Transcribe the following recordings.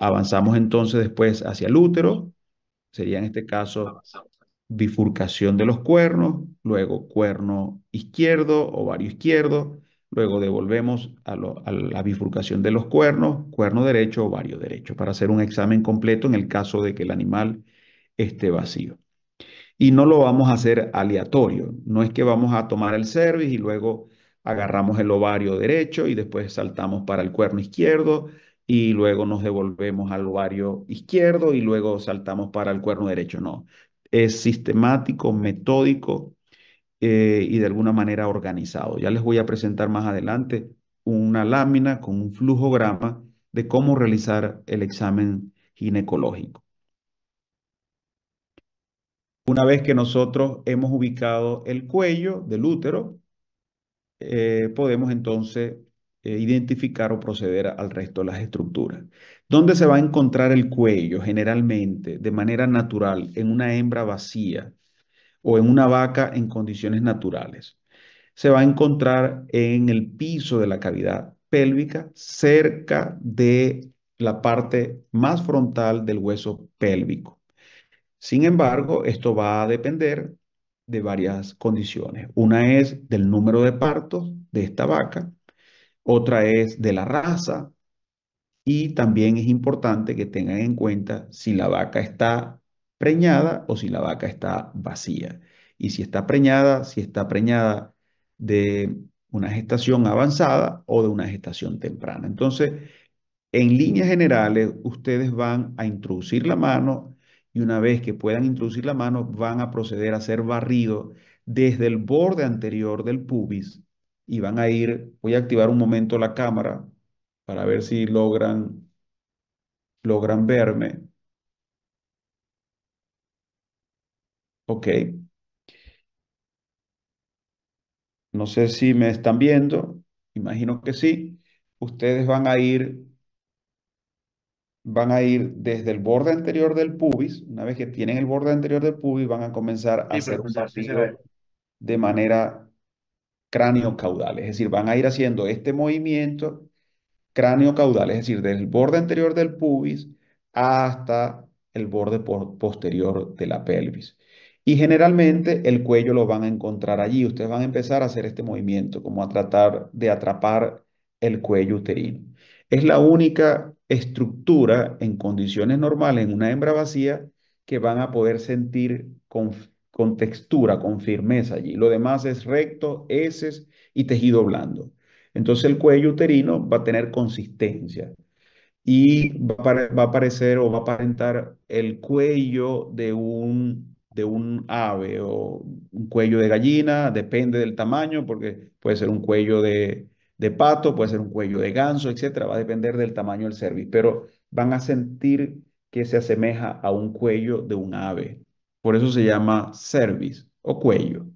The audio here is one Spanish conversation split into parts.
Avanzamos entonces después hacia el útero, sería en este caso bifurcación de los cuernos, luego cuerno izquierdo, ovario izquierdo, luego devolvemos a, la bifurcación de los cuernos, cuerno derecho, ovario derecho, para hacer un examen completo en el caso de que el animal esté vacío. Y no lo vamos a hacer aleatorio, no es que vamos a tomar el cervix y luego agarramos el ovario derecho y después saltamos para el cuerno izquierdo, y luego nos devolvemos al ovario izquierdo y luego saltamos para el cuerno derecho. No, es sistemático, metódico eh, y de alguna manera organizado. Ya les voy a presentar más adelante una lámina con un flujograma de cómo realizar el examen ginecológico. Una vez que nosotros hemos ubicado el cuello del útero, eh, podemos entonces eh, identificar o proceder al resto de las estructuras. ¿Dónde se va a encontrar el cuello generalmente de manera natural en una hembra vacía o en una vaca en condiciones naturales? Se va a encontrar en el piso de la cavidad pélvica cerca de la parte más frontal del hueso pélvico. Sin embargo, esto va a depender de varias condiciones. Una es del número de partos de esta vaca, otra es de la raza y también es importante que tengan en cuenta si la vaca está preñada o si la vaca está vacía. Y si está preñada, si está preñada de una gestación avanzada o de una gestación temprana. Entonces, en líneas generales, ustedes van a introducir la mano y una vez que puedan introducir la mano, van a proceder a hacer barrido desde el borde anterior del pubis y van a ir, voy a activar un momento la cámara para ver si logran, logran verme. Ok. No sé si me están viendo, imagino que sí. Ustedes van a ir van a ir desde el borde anterior del pubis, una vez que tienen el borde anterior del pubis, van a comenzar a hacer un partido de manera cráneo caudal, es decir, van a ir haciendo este movimiento cráneo caudal, es decir, del borde anterior del pubis hasta el borde posterior de la pelvis. Y generalmente el cuello lo van a encontrar allí. Ustedes van a empezar a hacer este movimiento, como a tratar de atrapar el cuello uterino. Es la única estructura en condiciones normales en una hembra vacía que van a poder sentir con con textura, con firmeza allí. Lo demás es recto, heces y tejido blando. Entonces el cuello uterino va a tener consistencia y va a, parecer aparecer o va a aparentar el cuello de un, de un ave o un cuello de gallina, depende del tamaño, porque puede ser un cuello de, de pato, puede ser un cuello de ganso, etcétera, va a depender del tamaño del cervix, pero van a sentir que se asemeja a un cuello de un ave. Por eso se llama service o cuello.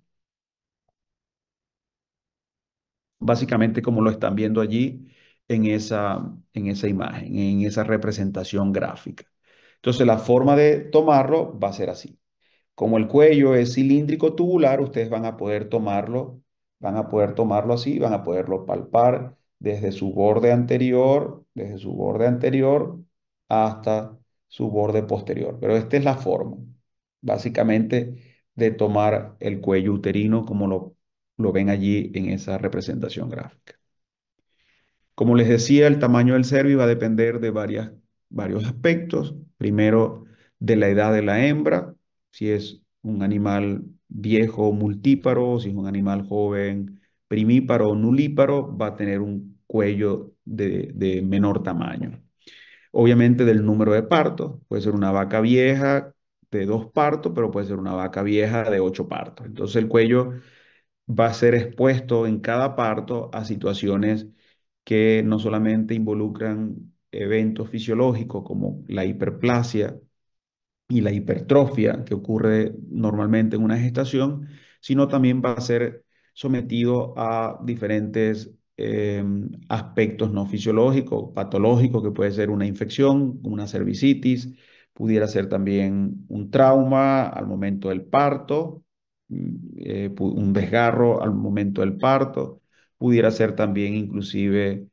Básicamente como lo están viendo allí en esa, en esa imagen, en esa representación gráfica. Entonces la forma de tomarlo va a ser así. Como el cuello es cilíndrico tubular, ustedes van a poder tomarlo, van a poder tomarlo así, van a poderlo palpar desde su borde anterior, desde su borde anterior hasta su borde posterior. Pero esta es la forma básicamente de tomar el cuello uterino como lo, lo ven allí en esa representación gráfica. Como les decía, el tamaño del cervi va a depender de varias, varios aspectos. Primero, de la edad de la hembra, si es un animal viejo multíparo, si es un animal joven primíparo o nulíparo, va a tener un cuello de, de menor tamaño. Obviamente del número de partos, puede ser una vaca vieja de dos partos, pero puede ser una vaca vieja de ocho partos. Entonces el cuello va a ser expuesto en cada parto a situaciones que no solamente involucran eventos fisiológicos como la hiperplasia y la hipertrofia que ocurre normalmente en una gestación, sino también va a ser sometido a diferentes em, aspectos no fisiológicos, patológicos, que puede ser una infección, una cervicitis, pudiera ser también un trauma al momento del parto, eh, un desgarro al momento del parto, pudiera ser también inclusive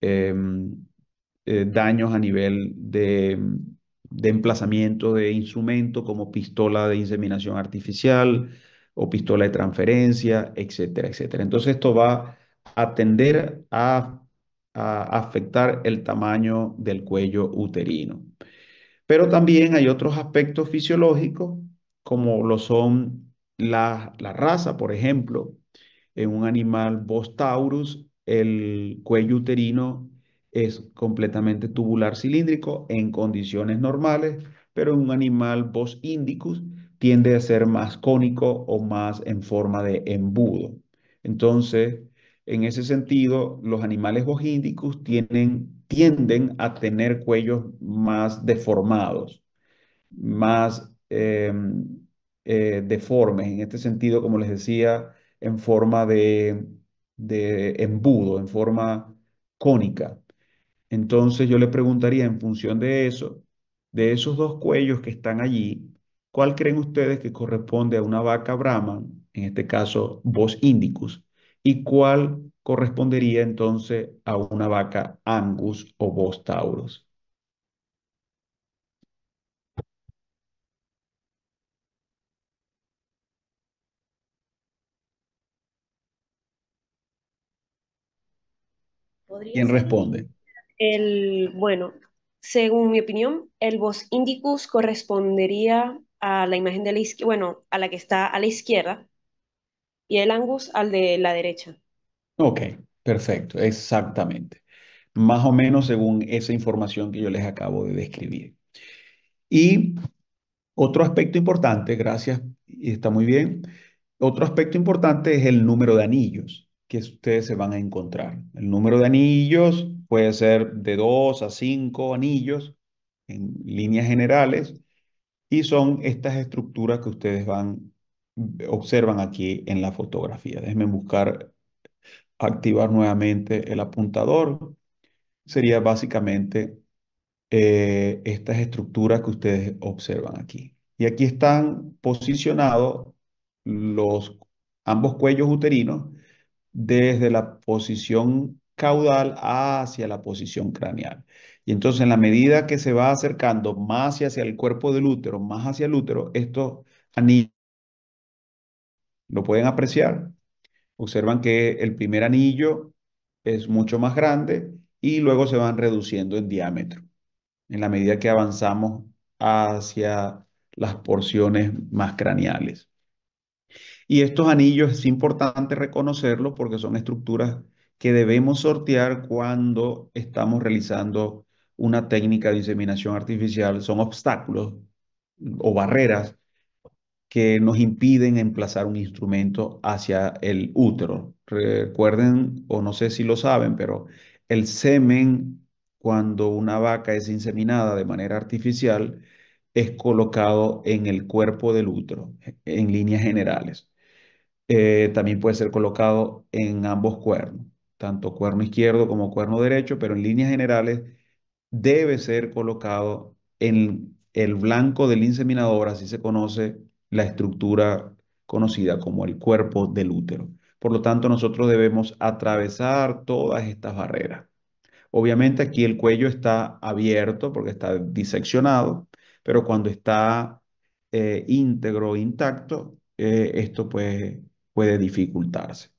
em, eh, daños a nivel de, emplazamiento de instrumento como pistola de inseminación artificial o pistola de transferencia, etcétera, etcétera. Entonces esto va a tender a afectar el tamaño del cuello uterino. Pero también hay otros aspectos fisiológicos, como lo son la, raza, por ejemplo, en un animal taurus el cuello uterino es completamente tubular cilíndrico en condiciones normales, pero en un animal Bos indicus tiende a ser más cónico o más en forma de embudo. Entonces, en ese sentido, los animales Bos indicus tienen tienden a tener cuellos más deformados, más em, eh, deformes, en este sentido, como les decía, en forma de, embudo, en forma cónica. Entonces yo le preguntaría en función de eso, de esos dos cuellos que están allí, ¿cuál creen ustedes que corresponde a una vaca brahman, en este caso Vos indicus, y cuál correspondería entonces a una vaca Angus o Bos Taurus. ¿Quién responde? El, bueno, según mi opinión, el Bos Indicus correspondería a la imagen de la izquierda, bueno, a la que está a la izquierda y el Angus al de la derecha. Ok, perfecto, exactamente. Más o menos según esa información que yo les acabo de describir. Y otro aspecto importante, gracias, y está muy bien. Otro aspecto importante es el número de anillos que ustedes se van a encontrar. El número de anillos puede ser de 2 a 5 anillos en líneas generales y son estas estructuras que ustedes van observan aquí en la fotografía. Déjenme buscar activar nuevamente el apuntador. Sería básicamente eh, estas estructuras que ustedes observan aquí. Y aquí están posicionados los ambos cuellos uterinos desde la posición caudal hacia la posición craneal. Y entonces en la medida que se va acercando más hacia el cuerpo del útero, más hacia el útero, estos anillos, lo pueden apreciar, Observan que el primer anillo es mucho más grande y luego se van reduciendo en diámetro en la medida que avanzamos hacia las porciones más craneales. Y estos anillos es importante reconocerlos porque son estructuras que debemos sortear cuando estamos realizando una técnica de inseminación artificial. Son obstáculos o barreras que nos impiden emplazar un instrumento hacia el útero. Recuerden, o no sé si lo saben, pero el semen, cuando una vaca es inseminada de manera artificial, es colocado en el cuerpo del útero, en líneas generales. Eh, también puede ser colocado en ambos cuernos, tanto cuerno izquierdo como cuerno derecho, pero en líneas generales debe ser colocado en el blanco del inseminador, así se conoce la estructura conocida como el cuerpo del útero. Por lo tanto, nosotros debemos atravesar todas estas barreras. Obviamente aquí el cuello está abierto porque está diseccionado, pero cuando está eh, íntegro, intacto, eh, esto pues, puede dificultarse.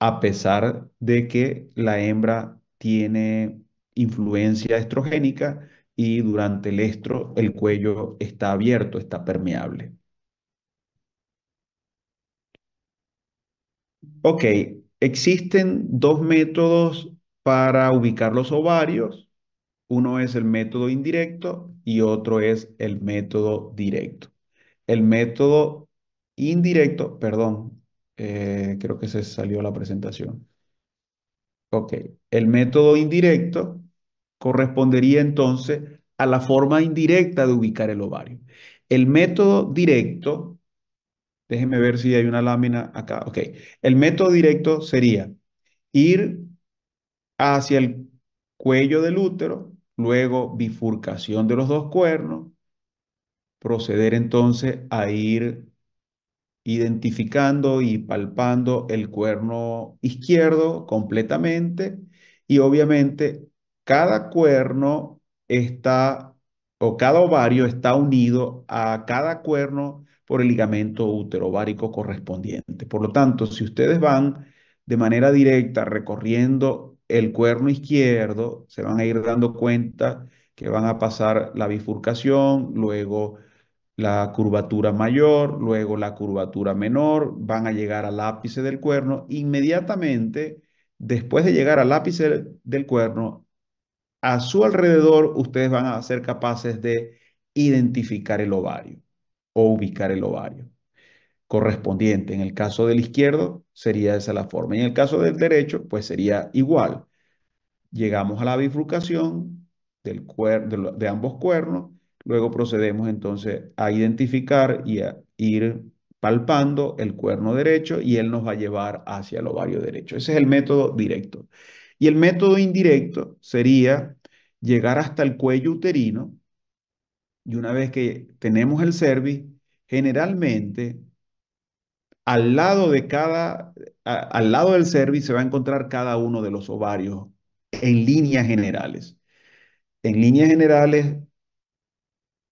A pesar de que la hembra tiene influencia estrogénica y durante el estro el cuello está abierto, está permeable. Ok, existen dos métodos para ubicar los ovarios. Uno es el método indirecto y otro es el método directo. El método indirecto, perdón, eh, creo que se salió la presentación. Ok, el método indirecto correspondería entonces a la forma indirecta de ubicar el ovario. El método directo Déjenme ver si hay una lámina acá. Ok. El método directo sería ir hacia el cuello del útero, luego bifurcación de los dos cuernos, proceder entonces a ir identificando y palpando el cuerno izquierdo completamente y obviamente cada cuerno está o cada ovario está unido a cada cuerno por el ligamento uterovárico correspondiente. Por lo tanto, si ustedes van de manera directa recorriendo el cuerno izquierdo, se van a ir dando cuenta que van a pasar la bifurcación, luego la curvatura mayor, luego la curvatura menor, van a llegar al ápice del cuerno. Inmediatamente, después de llegar al ápice del cuerno, a su alrededor ustedes van a ser capaces de identificar el ovario o ubicar el ovario correspondiente. En el caso del izquierdo sería esa la forma. Y en el caso del derecho, pues sería igual. Llegamos a la bifurcación del de, ambos cuernos, luego procedemos entonces a identificar y a ir palpando el cuerno derecho y él nos va a llevar hacia el ovario derecho. Ese es el método directo. Y el método indirecto sería llegar hasta el cuello uterino, y una vez que tenemos el service, generalmente al lado de cada, al lado del service se va a encontrar cada uno de los ovarios en líneas generales. En líneas generales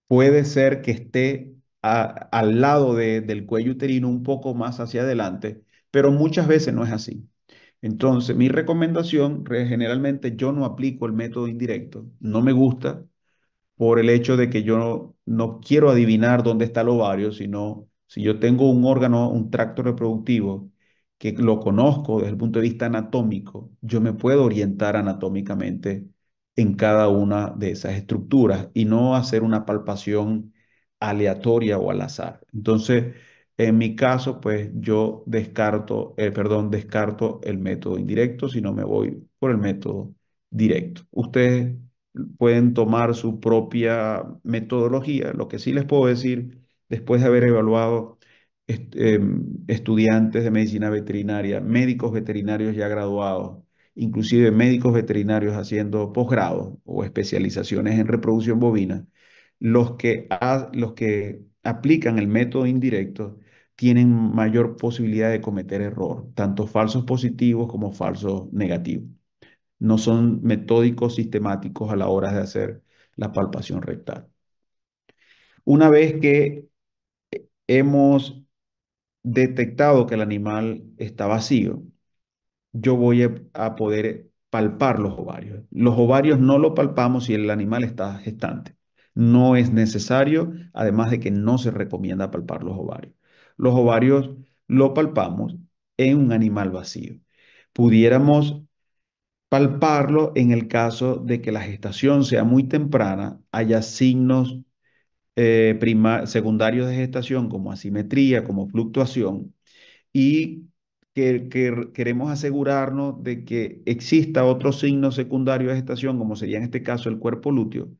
puede ser que esté al lado del cuello uterino un poco más hacia adelante, pero muchas veces no es así. Entonces, mi recomendación, generalmente yo no aplico el método indirecto, no me gusta, por el hecho de que yo no, quiero adivinar dónde está el ovario, sino si yo tengo un órgano, un tracto reproductivo que lo conozco desde el punto de vista anatómico, yo me puedo orientar anatómicamente en cada una de esas estructuras y no hacer una palpación aleatoria o al azar. Entonces, en mi caso, pues yo descarto, eh, perdón, descarto el método indirecto, sino me voy por el método directo. Ustedes pueden tomar su propia metodología. Lo que sí les puedo decir, después de haber evaluado em, estudiantes de medicina veterinaria, médicos veterinarios ya graduados, inclusive médicos veterinarios haciendo posgrado o especializaciones en reproducción bovina, los que, los que aplican el método indirecto tienen mayor posibilidad de cometer error, tanto falsos positivos como falsos negativos no son metódicos, sistemáticos a la hora de hacer la palpación rectal. Una vez que hemos detectado que el animal está vacío, yo voy a poder palpar los ovarios. Los ovarios no los palpamos si el animal está gestante. No es necesario, además de que no se recomienda palpar los ovarios. Los ovarios lo palpamos en un animal vacío. Pudiéramos palparlo en el caso de que la gestación sea muy temprana, haya signos eh, secundarios de gestación como asimetría, como fluctuación, y que, queremos asegurarnos de que exista otro signo secundario de gestación, como sería en este caso el cuerpo lúteo,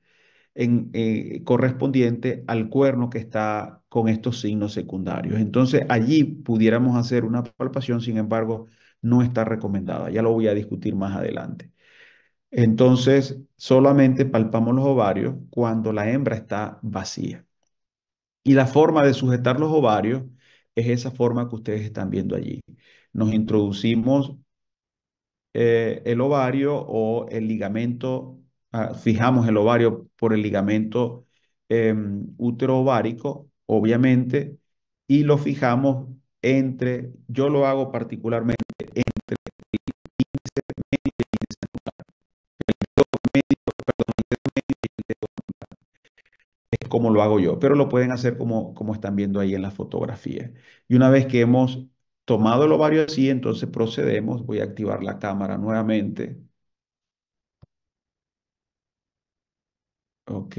en, eh, correspondiente al cuerno que está con estos signos secundarios. Entonces allí pudiéramos hacer una palpación, sin embargo, no está recomendada. Ya lo voy a discutir más adelante. Entonces, solamente palpamos los ovarios cuando la hembra está vacía. Y la forma de sujetar los ovarios es esa forma que ustedes están viendo allí. Nos introducimos eh, el ovario o el ligamento, ah, fijamos el ovario por el ligamento em, útero ovárico, obviamente, y lo fijamos entre, yo lo hago particularmente entre es como lo hago yo, pero lo pueden hacer como, como están viendo ahí en la fotografía. Y una vez que hemos tomado el ovario así, entonces procedemos, voy a activar la cámara nuevamente. Ok,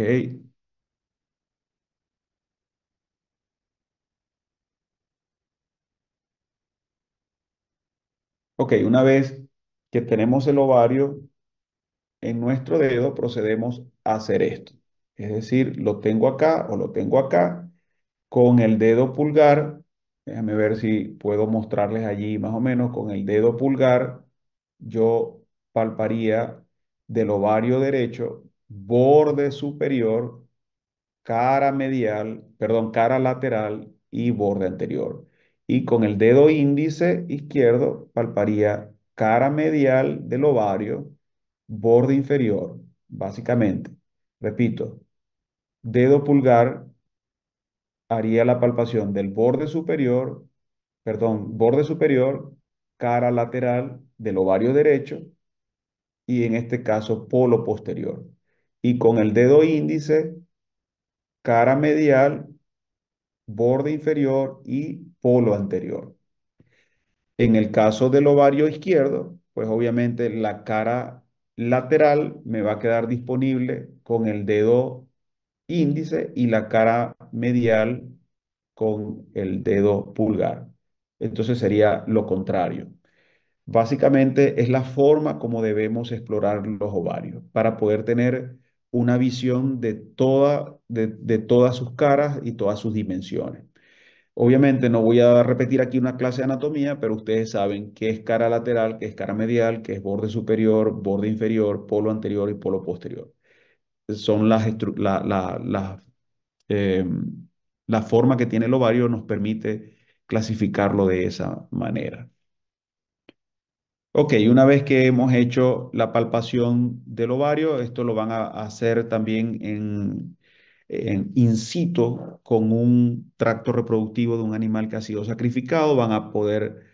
Ok, una vez que tenemos el ovario en nuestro dedo, procedemos a hacer esto. Es decir, lo tengo acá o lo tengo acá con el dedo pulgar. Déjame ver si puedo mostrarles allí más o menos. Con el dedo pulgar yo palparía del ovario derecho, borde superior, cara medial, perdón, cara lateral y borde anterior y con el dedo índice izquierdo palparía cara medial del ovario, borde inferior, básicamente. Repito, dedo pulgar haría la palpación del borde superior, perdón, borde superior, cara lateral del ovario derecho y en este caso polo posterior. Y con el dedo índice, cara medial borde inferior y polo anterior. En el caso del ovario izquierdo, pues obviamente la cara lateral me va a quedar disponible con el dedo índice y la cara medial con el dedo pulgar. Entonces sería lo contrario. Básicamente es la forma como debemos explorar los ovarios para poder tener una visión de, toda, de, todas sus caras y todas sus dimensiones. Obviamente no voy a repetir aquí una clase de anatomía, pero ustedes saben qué es cara lateral, qué es cara medial, qué es borde superior, borde inferior, polo anterior y polo posterior. Son las, em, la forma que tiene el ovario nos permite clasificarlo de esa manera. Ok, una vez que hemos hecho la palpación del ovario, esto lo van a hacer también en, en in situ con un tracto reproductivo de un animal que ha sido sacrificado, van a poder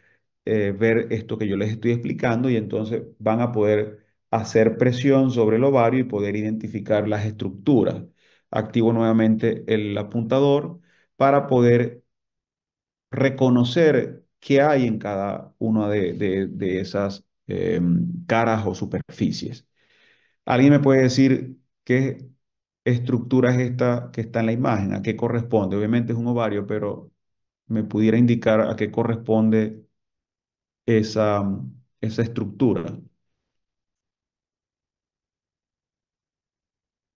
eh, ver esto que yo les estoy explicando y entonces van a poder hacer presión sobre el ovario y poder identificar las estructuras. Activo nuevamente el apuntador para poder reconocer qué hay en cada una de, esas em, caras o superficies. ¿Alguien me puede decir qué estructura es esta que está en la imagen? ¿A qué corresponde? Obviamente es un ovario, pero me pudiera indicar a qué corresponde esa, esa estructura.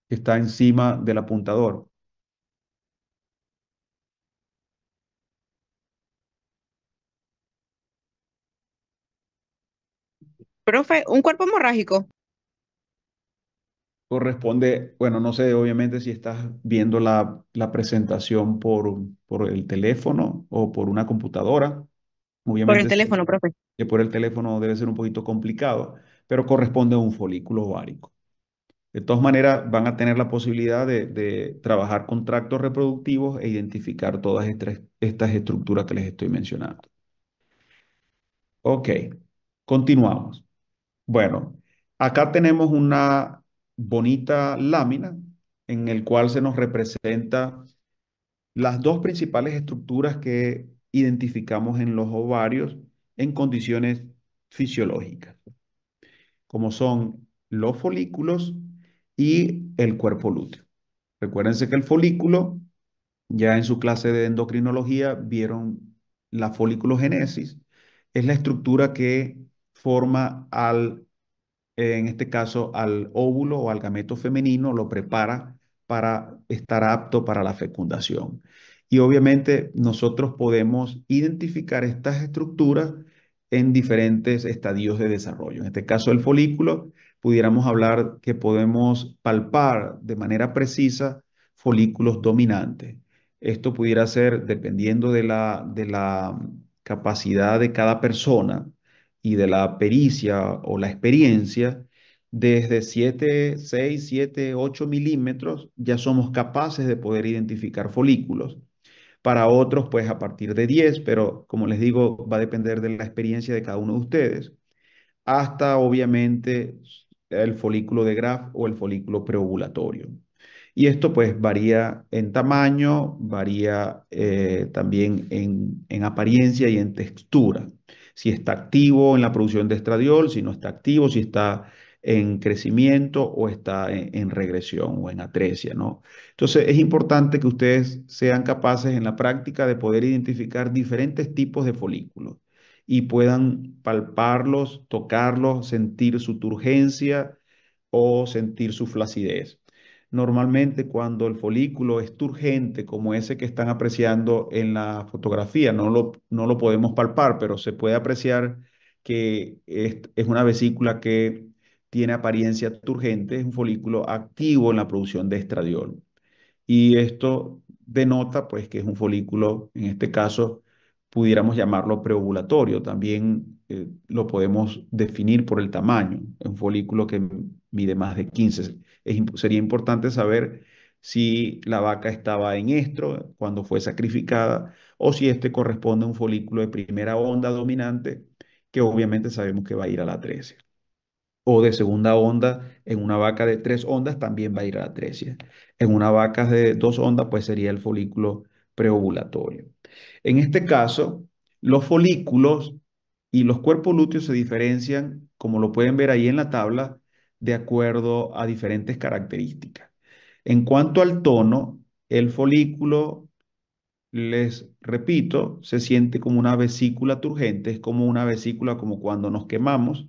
que está encima del apuntador. Profe, ¿un cuerpo hemorrágico? Corresponde, bueno, no sé, obviamente si estás viendo la, la presentación por, por el teléfono o por una computadora. por el teléfono, profe. Que por el teléfono debe ser un poquito complicado, pero corresponde a un folículo ovárico. De todas maneras, van a tener la posibilidad de, de trabajar con tractos reproductivos e identificar todas estas, estas estructuras que les estoy mencionando. Ok, continuamos. Bueno, acá tenemos una bonita lámina en el cual se nos representa las dos principales estructuras que identificamos en los ovarios en condiciones fisiológicas, como son los folículos y el cuerpo lúteo. Recuérdense que el folículo, ya en su clase de endocrinología vieron la foliculogénesis, es la estructura que forma al, eh, en este caso, al óvulo o al gameto femenino, lo prepara para estar apto para la fecundación. Y obviamente nosotros podemos identificar estas estructuras en diferentes estadios de desarrollo. En este caso, el folículo, pudiéramos hablar que podemos palpar de manera precisa folículos dominantes. Esto pudiera ser, dependiendo de la, de la capacidad de cada persona, y de la pericia o la experiencia, desde 7, 6, 7, 8 milímetros ya somos capaces de poder identificar folículos. Para otros, pues a partir de 10, pero como les digo, va a depender de la experiencia de cada uno de ustedes. Hasta obviamente el folículo de Graf o el folículo preovulatorio. Y esto pues varía en tamaño, varía eh, también en, en apariencia y en textura si está activo en la producción de estradiol, si no está activo, si está en crecimiento o está en, regresión o en atresia, ¿no? Entonces es importante que ustedes sean capaces en la práctica de poder identificar diferentes tipos de folículos y puedan palparlos, tocarlos, sentir su turgencia o sentir su flacidez normalmente cuando el folículo es turgente, como ese que están apreciando en la fotografía, no lo, podemos palpar, pero se puede apreciar que es, una vesícula que tiene apariencia turgente, es un folículo activo en la producción de estradiol. Y esto denota pues que es un folículo, en este caso pudiéramos llamarlo preovulatorio, también eh, lo podemos definir por el tamaño, es un folículo que mide más de 15 sería importante saber si la vaca estaba en estro cuando fue sacrificada o si este corresponde a un folículo de primera onda dominante, que obviamente sabemos que va a ir a la trecia. O de segunda onda, en una vaca de tres ondas también va a ir a la trecia. En una vaca de dos ondas, pues sería el folículo preovulatorio. En este caso, los folículos y los cuerpos lúteos se diferencian, como lo pueden ver ahí en la tabla, de acuerdo a diferentes características. En cuanto al tono, el folículo, les repito, se siente como una vesícula turgente, es como una vesícula como cuando nos quemamos,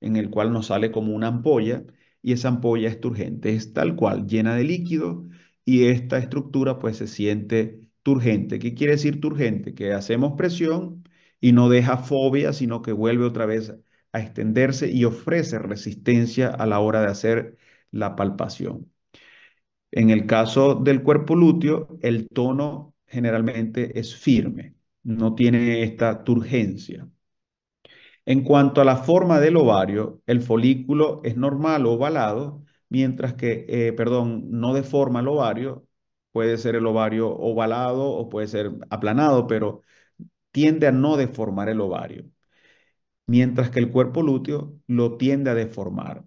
en el cual nos sale como una ampolla, y esa ampolla es turgente, es tal cual, llena de líquido, y esta estructura pues se siente turgente. ¿Qué quiere decir turgente? Que hacemos presión y no deja fobia, sino que vuelve otra vez a extenderse y ofrece resistencia a la hora de hacer la palpación. En el caso del cuerpo lúteo, el tono generalmente es firme, no tiene esta turgencia. En cuanto a la forma del ovario, el folículo es normal ovalado, mientras que, eh, perdón, no deforma el ovario, puede ser el ovario ovalado o puede ser aplanado, pero tiende a no deformar el ovario mientras que el cuerpo lúteo lo tiende a deformar.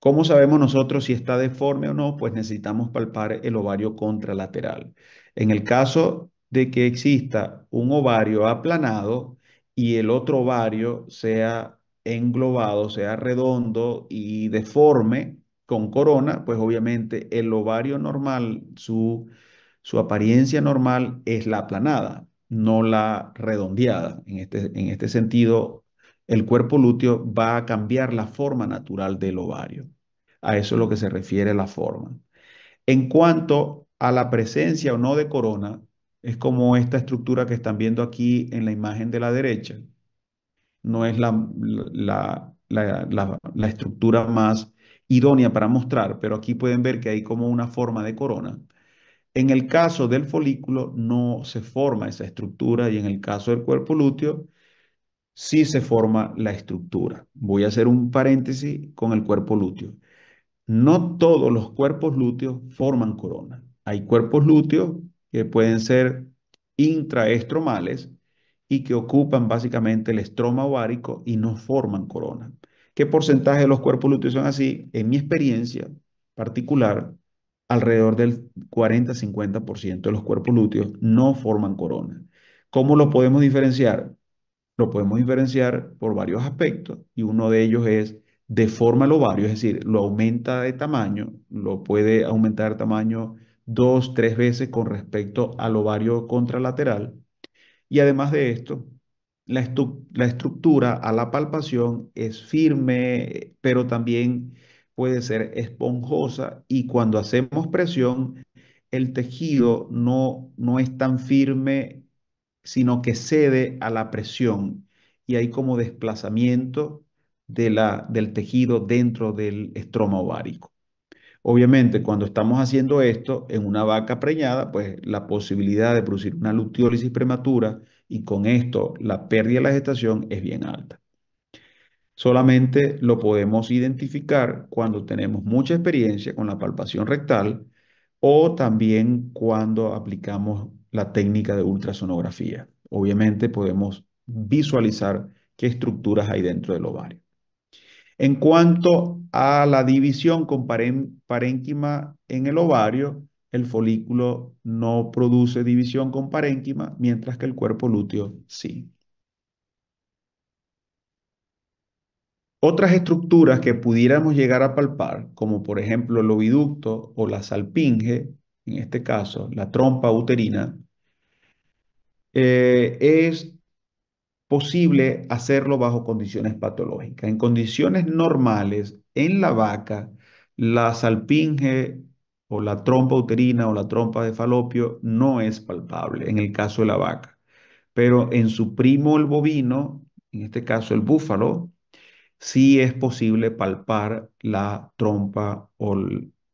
¿Cómo sabemos nosotros si está deforme o no? Pues necesitamos palpar el ovario contralateral. En el caso de que exista un ovario aplanado y el otro ovario sea englobado, sea redondo y deforme con corona, pues obviamente el ovario normal, su, apariencia normal es la aplanada, no la redondeada. en este, este sentido, el cuerpo lúteo va a cambiar la forma natural del ovario. A eso es lo que se refiere la forma. En cuanto a la presencia o no de corona, es como esta estructura que están viendo aquí en la imagen de la derecha. No es la, la, la, la estructura más idónea para mostrar, pero aquí pueden ver que hay como una forma de corona. En el caso del folículo no se forma esa estructura y en el caso del cuerpo lúteo si se forma la estructura. Voy a hacer un paréntesis con el cuerpo lúteo. No todos los cuerpos lúteos forman corona. Hay cuerpos lúteos que pueden ser intraestromales y que ocupan básicamente el estroma ovárico y no forman corona. ¿Qué porcentaje de los cuerpos lúteos son así? En mi experiencia particular, alrededor del 40-50% de los cuerpos lúteos no forman corona. ¿Cómo lo podemos diferenciar? lo podemos diferenciar por varios aspectos y uno de ellos es deforma el ovario, es decir, lo aumenta de tamaño, lo puede aumentar de tamaño dos, tres veces con respecto al ovario contralateral. Y además de esto, la, estructura a la palpación es firme, pero también puede ser esponjosa y cuando hacemos presión, el tejido no, no es tan firme sino que cede a la presión y hay como desplazamiento de la, del tejido dentro del estroma ovárico. Obviamente, cuando estamos haciendo esto en una vaca preñada, pues la posibilidad de producir una luteólisis prematura y con esto la pérdida de la gestación es bien alta. Solamente lo podemos identificar cuando tenemos mucha experiencia con la palpación rectal o también cuando aplicamos la técnica de ultrasonografía. Obviamente podemos visualizar qué estructuras hay dentro del ovario. En cuanto a la división con parénquima en el ovario, el folículo no produce división con parénquima, mientras que el cuerpo lúteo sí. Otras estructuras que pudiéramos llegar a palpar, como por ejemplo el oviducto o la salpinge, en este caso, la trompa uterina, eh, es posible hacerlo bajo condiciones patológicas. En condiciones normales, en la vaca, la salpinge o la trompa uterina o la trompa de falopio no es palpable en el caso de la vaca. Pero en su primo el bovino, en este caso el búfalo, sí es posible palpar la trompa o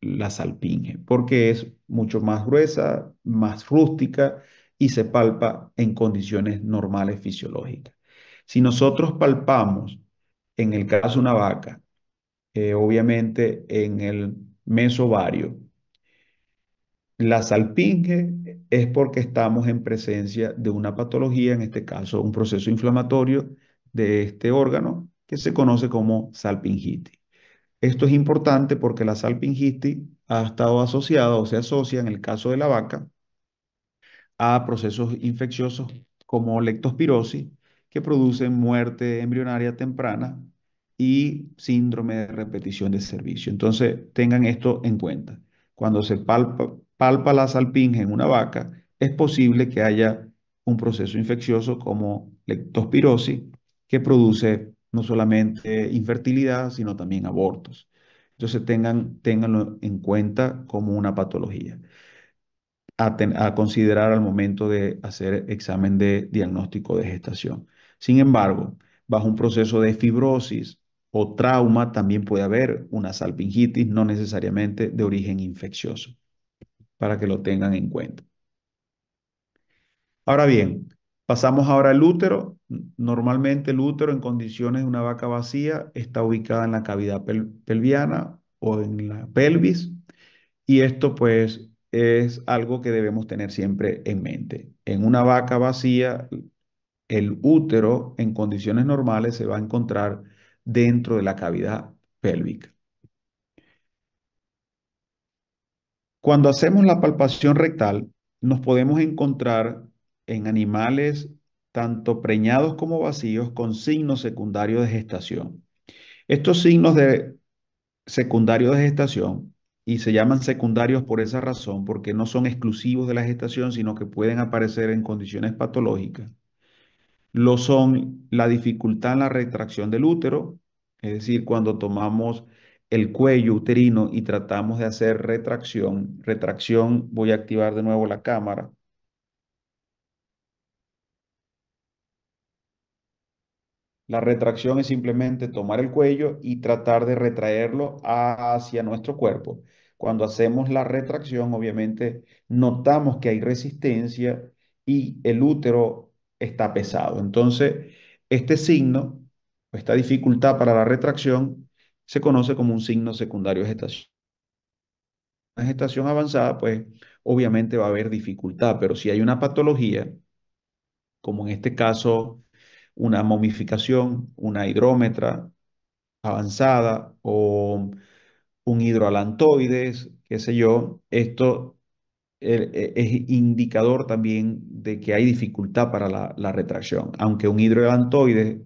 la salpinge, porque es mucho más gruesa, más rústica y se palpa en condiciones normales fisiológicas. Si nosotros palpamos, en el caso de una vaca, eh, obviamente en el mesovario, la salpinge es porque estamos en presencia de una patología, en este caso un proceso inflamatorio de este órgano que se conoce como salpingitis. Esto es importante porque la salpingitis ha estado asociado o se asocia, en el caso de la vaca, a procesos infecciosos como lectospirosis, que producen muerte embrionaria temprana y síndrome de repetición de servicio. Entonces, tengan esto en cuenta. Cuando se palpa, palpa la salpinge en una vaca, es posible que haya un proceso infeccioso como lectospirosis que produce no solamente infertilidad, sino también abortos. Entonces tengan, tenganlo en cuenta como una patología a, a considerar al momento de hacer examen de diagnóstico de gestación. Sin embargo, bajo un proceso de fibrosis o trauma también puede haber una salpingitis, no necesariamente de origen infeccioso, para que lo tengan en cuenta. Ahora bien, Pasamos ahora al útero. Normalmente el útero en condiciones de una vaca vacía está ubicada en la cavidad pelviana o en la pelvis y esto pues es algo que debemos tener siempre en mente. En una vaca vacía, el útero en condiciones normales se va a encontrar dentro de la cavidad pélvica. Cuando hacemos la palpación rectal, nos podemos encontrar en animales tanto preñados como vacíos con signos secundarios de gestación. Estos signos de secundarios de gestación, y se llaman secundarios por esa razón, porque no son exclusivos de la gestación, sino que pueden aparecer en condiciones patológicas, lo son la dificultad en la retracción del útero, es decir, cuando tomamos el cuello uterino y tratamos de hacer retracción, retracción, voy a activar de nuevo la cámara, La retracción es simplemente tomar el cuello y tratar de retraerlo hacia nuestro cuerpo. Cuando hacemos la retracción, obviamente notamos que hay resistencia y el útero está pesado. Entonces, este signo, esta dificultad para la retracción, se conoce como un signo secundario de gestación. En gestación avanzada, pues obviamente va a haber dificultad, pero si hay una patología, como en este caso una momificación, una hidrómetra avanzada o un hidroalantoides, qué sé yo, esto eh, eh, es indicador también de que hay dificultad para la, retracción. Aunque un hidroalantoides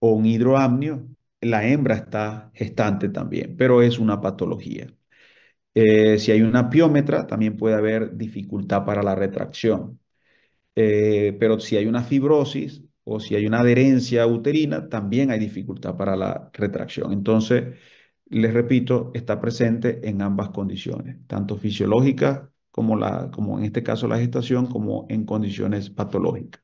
o un hidroamnio, la hembra está gestante también, pero es una patología. Eh, si hay una piómetra, también puede haber dificultad para la retracción. pero si hay una fibrosis, o si hay una adherencia uterina, también hay dificultad para la retracción. Entonces, les repito, está presente en ambas condiciones, tanto fisiológica, como, la, como en este caso la gestación, como en condiciones patológicas.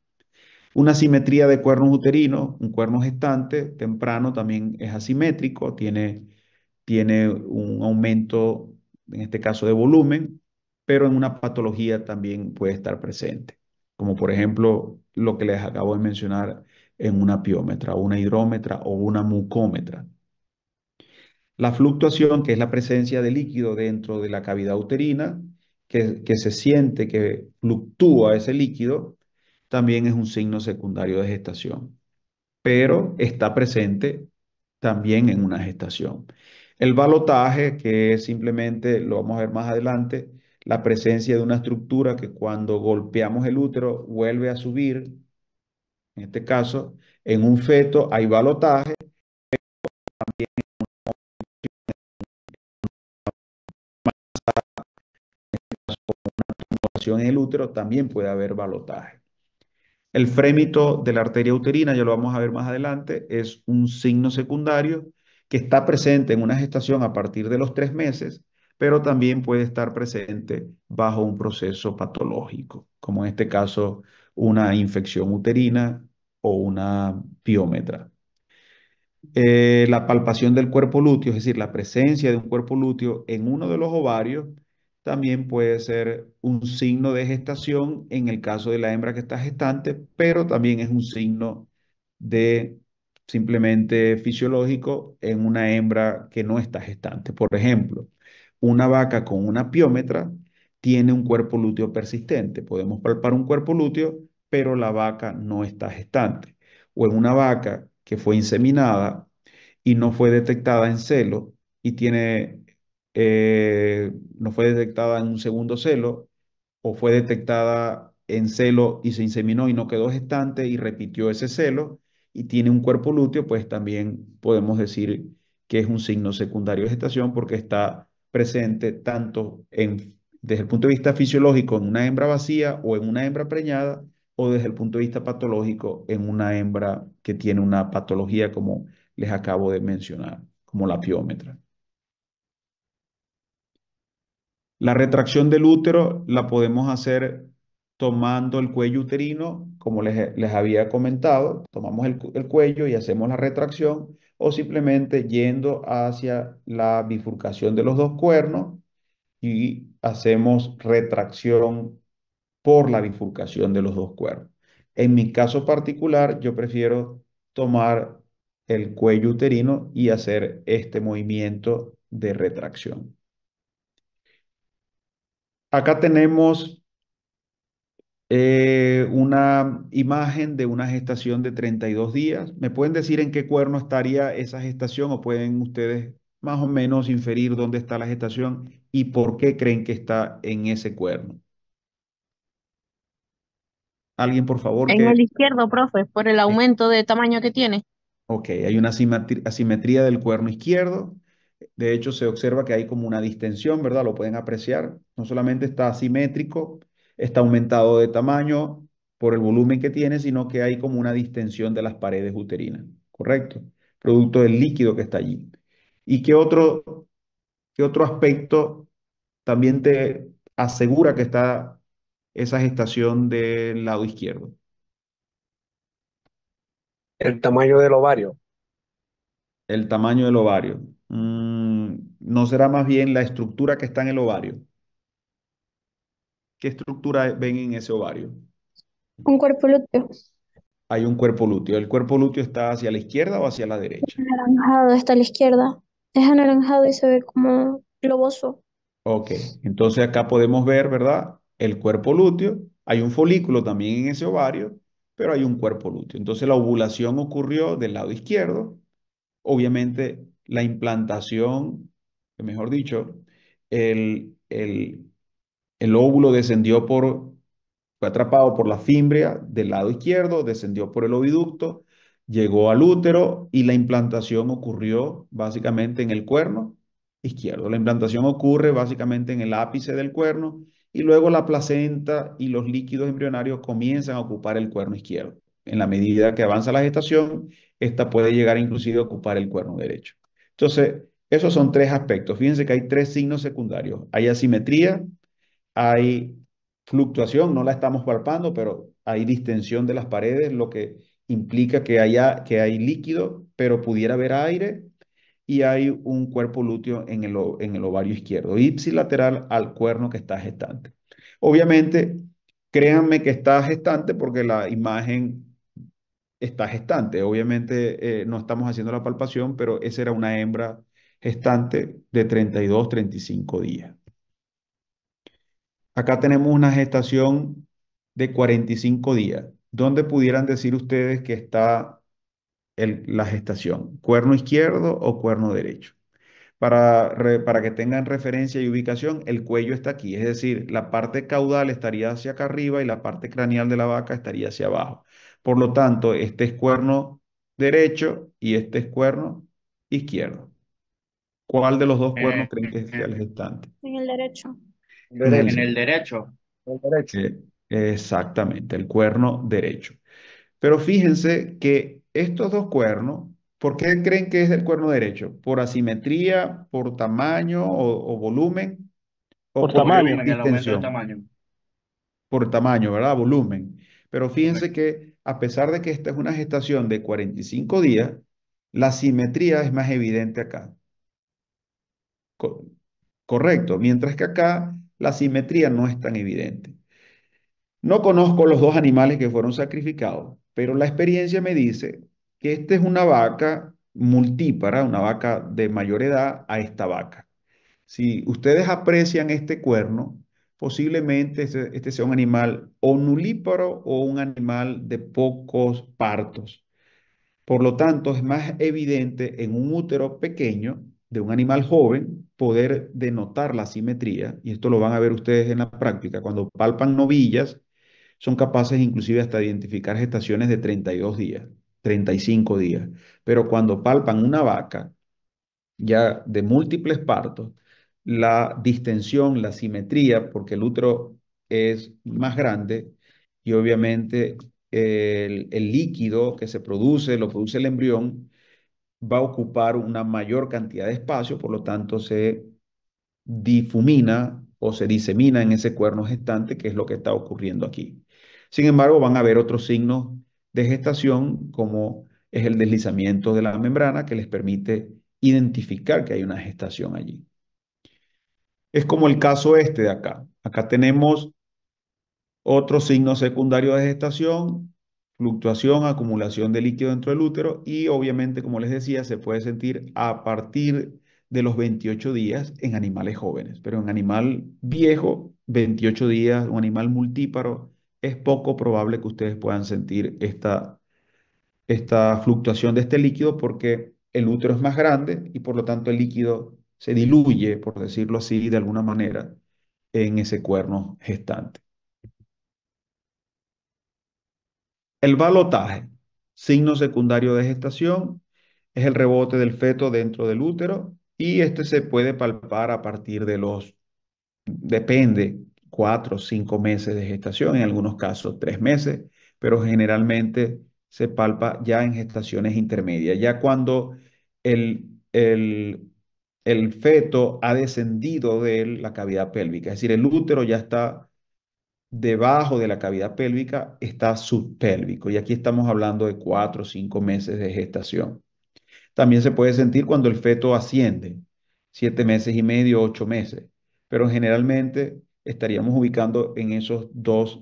Una simetría de cuernos uterinos, un cuerno gestante temprano también es asimétrico, tiene, tiene un aumento, en este caso, de volumen, pero en una patología también puede estar presente, como por ejemplo lo que les acabo de mencionar en una piómetra, una hidrómetra o una mucómetra. La fluctuación, que es la presencia de líquido dentro de la cavidad uterina, que, se siente que fluctúa ese líquido, también es un signo secundario de gestación, pero está presente también en una gestación. El balotaje, que simplemente lo vamos a ver más adelante, la presencia de una estructura que cuando golpeamos el útero vuelve a subir. En este caso, en un feto hay balotaje, también una en el útero también puede haber balotaje. El frémito de la arteria uterina, ya lo vamos a ver más adelante, es un signo secundario que está presente en una gestación a partir de los tres meses pero también puede estar presente bajo un proceso patológico, como en este caso una infección uterina o una piómetra eh, la palpación del cuerpo lúteo, es decir, la presencia de un cuerpo lúteo en uno de los ovarios, también puede ser un signo de gestación en el caso de la hembra que está gestante, pero también es un signo de simplemente fisiológico en una hembra que no está gestante. Por ejemplo, una vaca con una piómetra tiene un cuerpo lúteo persistente. Podemos palpar un cuerpo lúteo, pero la vaca no está gestante. O en una vaca que fue inseminada y no fue detectada en celo y tiene, eh, no fue detectada en un segundo celo o fue detectada en celo y se inseminó y no quedó gestante y repitió ese celo y tiene un cuerpo lúteo, pues también podemos decir que es un signo secundario de gestación porque está presente tanto en, desde el punto de vista fisiológico en una hembra vacía o en una hembra preñada o desde el punto de vista patológico en una hembra que tiene una patología como les acabo de mencionar, como la piómetra. La retracción del útero la podemos hacer tomando el cuello uterino, como les, había comentado, tomamos el, cuello y hacemos la retracción o simplemente yendo hacia la bifurcación de los dos cuernos y hacemos retracción por la bifurcación de los dos cuernos. En mi caso particular, yo prefiero tomar el cuello uterino y hacer este movimiento de retracción. Acá tenemos eh, una imagen de una gestación de 32 días. ¿Me pueden decir en qué cuerno estaría esa gestación o pueden ustedes más o menos inferir dónde está la gestación y por qué creen que está en ese cuerno? Alguien, por favor. En el izquierdo, profe, por el aumento de tamaño que tiene. Ok, hay una asimetría del cuerno izquierdo. De hecho, se observa que hay como una distensión, ¿verdad? Lo pueden apreciar. No solamente está asimétrico, está aumentado de tamaño por el volumen que tiene, sino que hay como una distensión de las paredes uterinas, ¿correcto? Producto del líquido que está allí. ¿Y qué otro, otro aspecto también te asegura que está esa gestación del lado izquierdo? El tamaño del ovario. El tamaño del ovario. Mm, ¿No será más bien la estructura que está en el ovario? ¿Qué estructura ven en ese ovario? Un cuerpo lúteo. Hay un cuerpo lúteo. ¿El cuerpo lúteo está hacia la izquierda o hacia la derecha? anaranjado, está a la izquierda. Es anaranjado y se ve como globoso. Ok, entonces acá podemos ver, ¿verdad? El cuerpo lúteo. Hay un folículo también en ese ovario, pero hay un cuerpo lúteo. Entonces la ovulación ocurrió del lado izquierdo. Obviamente la implantación, mejor dicho, el, el, el óvulo descendió por, fue atrapado por la fimbria del lado izquierdo, descendió por el oviducto, llegó al útero y la implantación ocurrió básicamente en el cuerno izquierdo. La implantación ocurre básicamente en el ápice del cuerno y luego la placenta y los líquidos embrionarios comienzan a ocupar el cuerno izquierdo. En la medida que avanza la gestación, esta puede llegar inclusive a ocupar el cuerno derecho. Entonces, esos son tres aspectos. Fíjense que hay tres signos secundarios. Hay asimetría, hay fluctuación, no la estamos palpando, pero hay distensión de las paredes, lo que implica que, haya, que hay líquido, pero pudiera haber aire y hay un cuerpo lúteo en el, en el ovario izquierdo, ipsilateral al cuerno que está gestante. Obviamente, créanme que está gestante porque la imagen está gestante. Obviamente eh, no estamos haciendo la palpación, pero esa era una hembra gestante de 32, 35 días. Acá tenemos una gestación de 45 días. ¿Dónde pudieran decir ustedes que está la gestación? ¿Cuerno izquierdo o cuerno derecho? Para, que tengan referencia y ubicación, el cuello está aquí, es decir, la parte caudal estaría hacia acá arriba y la parte craneal de la vaca estaría hacia abajo. Por lo tanto, este es cuerno derecho y este es cuerno izquierdo. ¿Cuál de los dos cuernos eh, creen que es eh, el eh. gestante? En el derecho en el derecho. Eh, exactamente, el cuerno derecho. Pero fíjense que estos dos cuernos, ¿por qué creen que es el cuerno derecho? ¿Por asimetría, por tamaño o, volumen? por, tamaño. Por tamaño, ¿verdad? Volumen. Pero fíjense que a pesar de que esta es una gestación de 45 días, la simetría es más evidente acá. correcto. Mientras que acá la simetría no es tan evidente. No conozco los dos animales que fueron sacrificados, pero la experiencia me dice que esta es una vaca multípara, una vaca de mayor edad a esta vaca. Si ustedes aprecian este cuerno, posiblemente este, este sea un animal onulíparo o un animal de pocos partos. Por lo tanto, es más evidente en un útero pequeño de un animal joven poder denotar la simetría, y esto lo van a ver ustedes en la práctica, cuando palpan novillas, son capaces inclusive hasta identificar gestaciones de 32 días, 35 días, pero cuando palpan una vaca, ya de múltiples partos, la distensión, la simetría, porque el útero es más grande y obviamente eh, el, el líquido que se produce, lo produce el embrión, va a ocupar una mayor cantidad de espacio, por lo tanto se difumina o se disemina en ese cuerno gestante, que es lo que está ocurriendo aquí. Sin embargo, van a haber otros signos de gestación, como es el deslizamiento de la membrana, que les permite identificar que hay una gestación allí. Es como el caso este de acá. Acá tenemos otro signo secundario de gestación, fluctuación, acumulación de líquido dentro del útero y obviamente, como les decía, se puede sentir a partir de los 28 días en animales jóvenes, pero en animal viejo, 28 días, un animal multíparo, es poco probable que ustedes puedan sentir esta, esta fluctuación de este líquido porque el útero es más grande y por lo tanto el líquido se diluye, por decirlo así, de alguna manera, en ese cuerno gestante. El balotaje, signo secundario de gestación, es el rebote del feto dentro del útero y este se puede palpar a partir de los, depende, cuatro o cinco meses de gestación, en algunos casos tres meses, pero generalmente se palpa ya en gestaciones intermedias, ya cuando el, el, el feto ha descendido de la cavidad pélvica, es decir, el útero ya está debajo de la cavidad pélvica está subpélvico y aquí estamos hablando de cuatro o cinco meses de gestación. También se puede sentir cuando el feto asciende, siete meses y medio, ocho meses, pero generalmente estaríamos ubicando en esos dos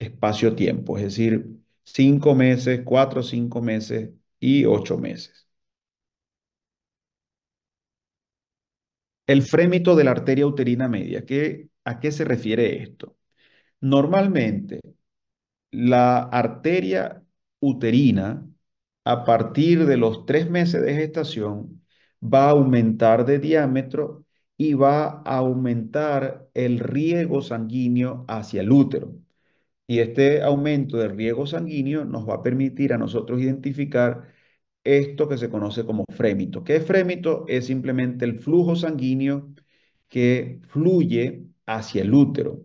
espacio-tiempo, es decir, cinco meses, cuatro o cinco meses y ocho meses. El frémito de la arteria uterina media, ¿qué, ¿a qué se refiere esto? Normalmente, la arteria uterina, a partir de los tres meses de gestación, va a aumentar de diámetro y va a aumentar el riego sanguíneo hacia el útero. Y este aumento del riego sanguíneo nos va a permitir a nosotros identificar esto que se conoce como frémito. ¿Qué es frémito? Es simplemente el flujo sanguíneo que fluye hacia el útero.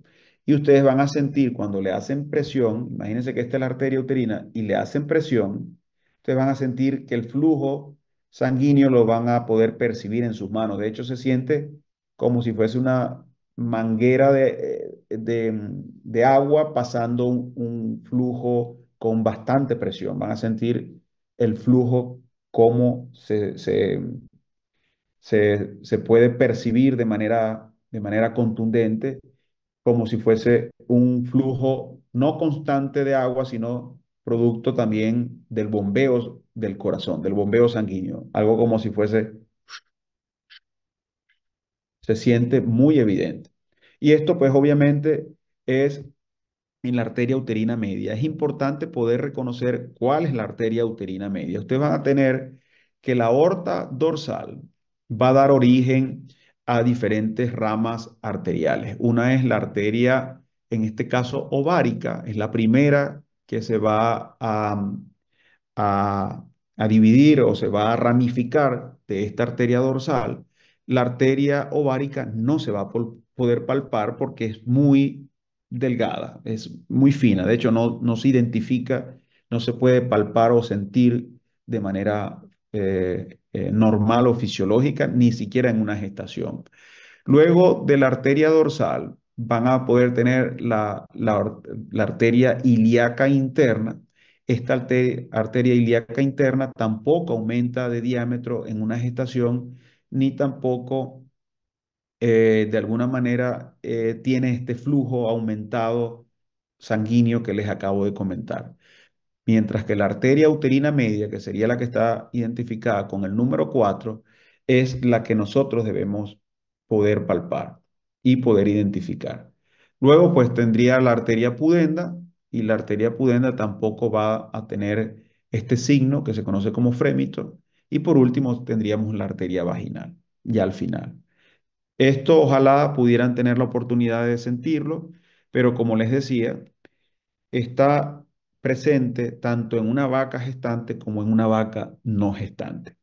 Y ustedes van a sentir cuando le hacen presión, imagínense que esta es la arteria uterina, y le hacen presión, ustedes van a sentir que el flujo sanguíneo lo van a poder percibir en sus manos. De hecho, se siente como si fuese una manguera de, eh, agua pasando un, flujo con bastante presión. Van a sentir el flujo como se, se, puede percibir de manera, de manera contundente como si fuese un flujo no constante de agua, sino producto también del bombeo del corazón, del bombeo sanguíneo, algo como si fuese... Se siente muy evidente. Y esto pues obviamente es en la arteria uterina media. Es importante poder reconocer cuál es la arteria uterina media. Ustedes van a tener que la aorta dorsal va a dar origen a diferentes ramas arteriales. Una es la arteria, en este caso ovárica, es la primera que se va a, a, dividir o se va a ramificar de esta arteria dorsal. La arteria ovárica no se va a poder palpar porque es muy delgada, es muy fina. De hecho, no, no se identifica, no se puede palpar o sentir de manera eh, eh, normal o fisiológica, ni siquiera en una gestación. Luego de la arteria dorsal van a poder tener la, arteria ilíaca interna. Esta arteria, ilíaca interna tampoco aumenta de diámetro en una gestación, ni tampoco eh, de alguna manera tiene este flujo aumentado sanguíneo que les acabo de comentar mientras que la arteria uterina media, que sería la que está identificada con el número 4, es la que nosotros debemos poder palpar y poder identificar. Luego, pues tendría la arteria pudenda y la arteria pudenda tampoco va a tener este signo que se conoce como frémito. Y por último, tendríamos la arteria vaginal, ya al final. Esto ojalá pudieran tener la oportunidad de sentirlo, pero como les decía, está presente tanto en una vaca gestante como en una vaca no gestante,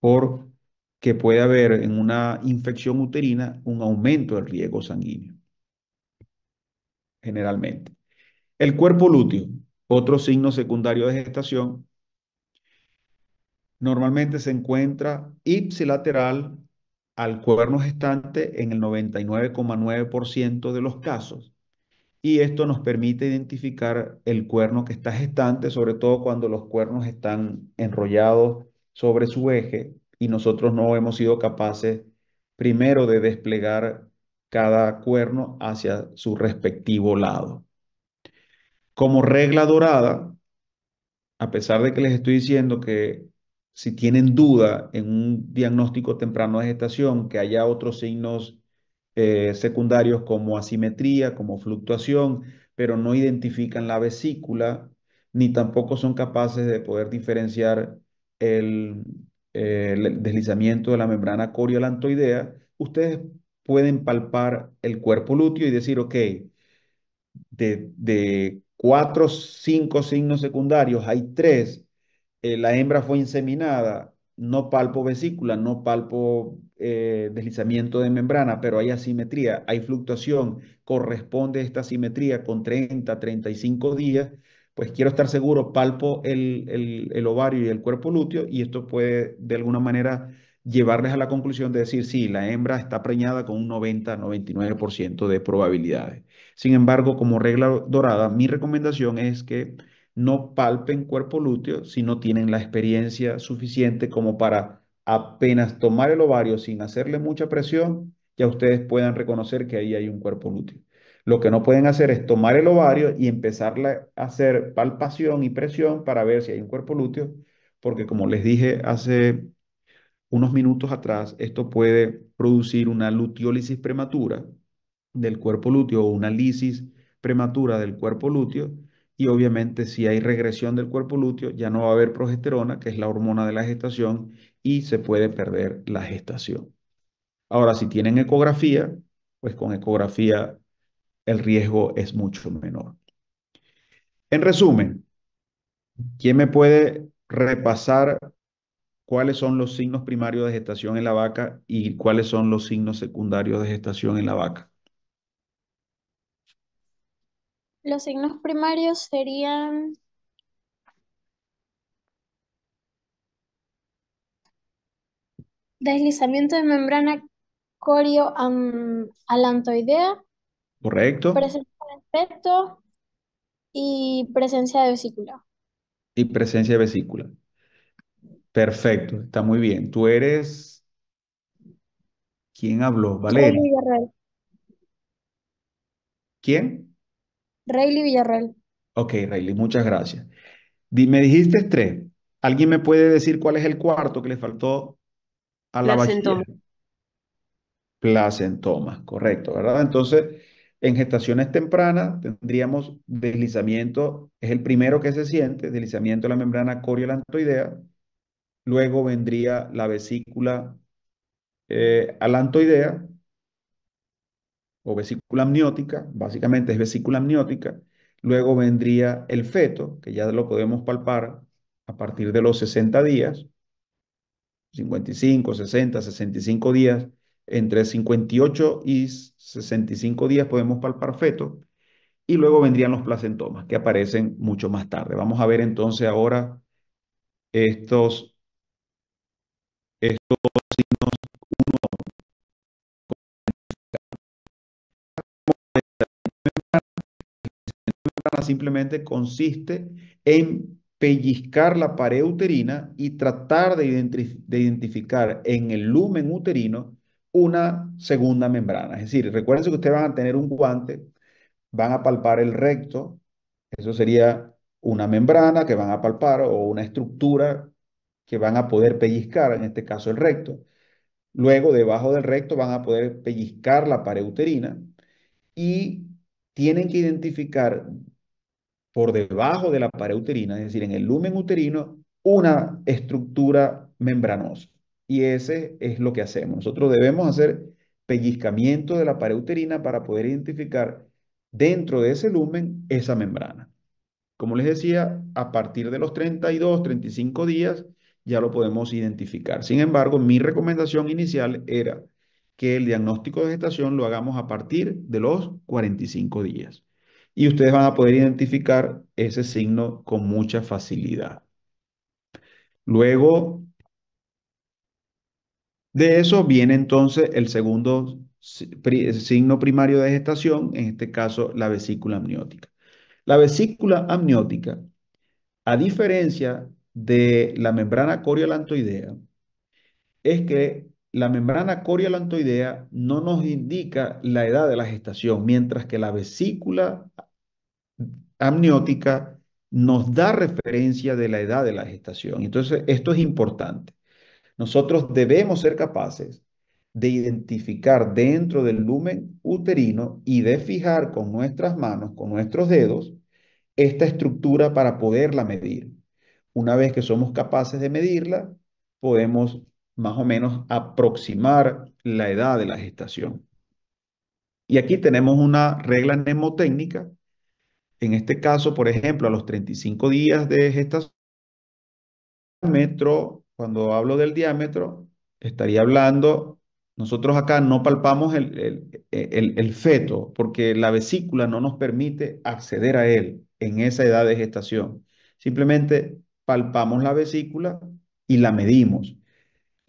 porque puede haber en una infección uterina un aumento del riego sanguíneo, generalmente. El cuerpo lúteo, otro signo secundario de gestación, normalmente se encuentra ipsilateral al cuerno gestante en el 99,9% de los casos y esto nos permite identificar el cuerno que está gestante, sobre todo cuando los cuernos están enrollados sobre su eje y nosotros no hemos sido capaces primero de desplegar cada cuerno hacia su respectivo lado. Como regla dorada, a pesar de que les estoy diciendo que si tienen duda en un diagnóstico temprano de gestación, que haya otros signos eh, secundarios como asimetría, como fluctuación, pero no identifican la vesícula ni tampoco son capaces de poder diferenciar el, deslizamiento de la membrana coriolantoidea, ustedes pueden palpar el cuerpo lúteo y decir, ok, de, cuatro cuatro, cinco signos secundarios, hay tres, eh, la hembra fue inseminada, no palpo vesícula, no palpo eh, deslizamiento de membrana, pero hay asimetría, hay fluctuación, corresponde esta asimetría con 30, 35 días, pues quiero estar seguro, palpo el, el ovario y el cuerpo lúteo y esto puede de alguna manera llevarles a la conclusión de decir, sí, la hembra está preñada con un 90-99% de probabilidades. Sin embargo, como regla dorada, mi recomendación es que no palpen cuerpo lúteo si no tienen la experiencia suficiente como para apenas tomar el ovario sin hacerle mucha presión, ya ustedes puedan reconocer que ahí hay un cuerpo lúteo. Lo que no pueden hacer es tomar el ovario y empezar a hacer palpación y presión para ver si hay un cuerpo lúteo, porque como les dije hace unos minutos atrás, esto puede producir una luteólisis prematura del cuerpo lúteo o una lisis prematura del cuerpo lúteo. Y obviamente si hay regresión del cuerpo lúteo, ya no va a haber progesterona, que es la hormona de la gestación, y se puede perder la gestación. Ahora, si tienen ecografía, pues con ecografía el riesgo es mucho menor. En resumen, ¿quién me puede repasar cuáles son los signos primarios de gestación en la vaca y cuáles son los signos secundarios de gestación en la vaca? Los signos primarios serían Deslizamiento de membrana corio-alantoidea. Correcto. Presencia de efecto y presencia de vesícula. Y presencia de vesícula. Perfecto, está muy bien. Tú eres... ¿Quién habló? ¿vale? Villarreal. ¿Quién? Rayleigh Villarreal. Ok, Rayleigh, muchas gracias. Me dijiste tres. ¿Alguien me puede decir cuál es el cuarto que le faltó a la Placentoma. Placentoma, correcto, ¿verdad? Entonces, en gestaciones tempranas tendríamos deslizamiento, es el primero que se siente, deslizamiento de la membrana coriolantoidea, luego vendría la vesícula eh, alantoidea o vesícula amniótica, básicamente es vesícula amniótica, luego vendría el feto, que ya lo podemos palpar a partir de los 60 días, 55, 60, 65 días, entre 58 y 65 días podemos palpar feto y luego vendrían los placentomas que aparecen mucho más tarde. Vamos a ver entonces ahora estos, estos signos. Uno, simplemente consiste en pellizcar la pared uterina y tratar de, identificar en el lumen uterino una segunda membrana. Es decir, recuérdense que ustedes van a tener un guante, van a palpar el recto, eso sería una membrana que van a palpar o una estructura que van a poder pellizcar, en este caso el recto. Luego, debajo del recto, van a poder pellizcar la pared uterina y tienen que identificar por debajo de la pared uterina, es decir, en el lumen uterino, una estructura membranosa. Y ese es lo que hacemos. Nosotros debemos hacer pellizcamiento de la pared uterina para poder identificar dentro de ese lumen esa membrana. Como les decía, a partir de los 32, 35 días ya lo podemos identificar. Sin embargo, mi recomendación inicial era que el diagnóstico de gestación lo hagamos a partir de los 45 días y ustedes van a poder identificar ese signo con mucha facilidad. Luego de eso viene entonces el segundo signo primario de gestación, en este caso la vesícula amniótica. La vesícula amniótica, a diferencia de la membrana coriolantoidea, es que la membrana corialantoidea no nos indica la edad de la gestación, mientras que la vesícula amniótica nos da referencia de la edad de la gestación. Entonces, esto es importante. Nosotros debemos ser capaces de identificar dentro del lumen uterino y de fijar con nuestras manos, con nuestros dedos, esta estructura para poderla medir. Una vez que somos capaces de medirla, podemos más o menos aproximar la edad de la gestación. Y aquí tenemos una regla mnemotécnica. En este caso, por ejemplo, a los 35 días de gestación, cuando hablo del diámetro, estaría hablando, nosotros acá no palpamos el, el feto porque la vesícula no nos permite acceder a él en esa edad de gestación. Simplemente palpamos la vesícula y la medimos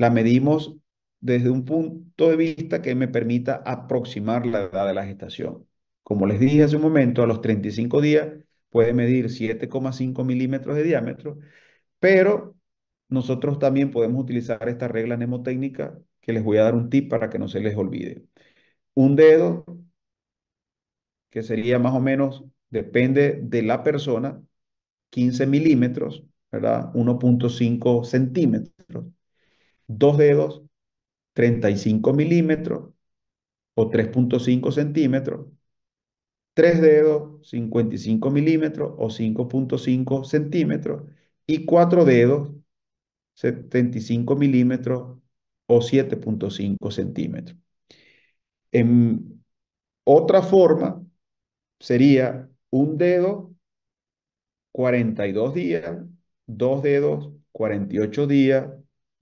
la medimos desde un punto de vista que me permita aproximar la edad de la gestación. Como les dije hace un momento, a los 35 días puede medir 7,5 milímetros de diámetro, pero nosotros también podemos utilizar esta regla mnemotécnica que les voy a dar un tip para que no se les olvide. Un dedo, que sería más o menos, depende de la persona, 15 milímetros, ¿verdad? 1.5 centímetros dos dedos, 35 milímetros o 3.5 centímetros, tres dedos, 55 milímetros o 5.5 centímetros, y cuatro dedos, 75 milímetros o 7.5 centímetros. En otra forma sería un dedo 42 días, dos dedos 48 días,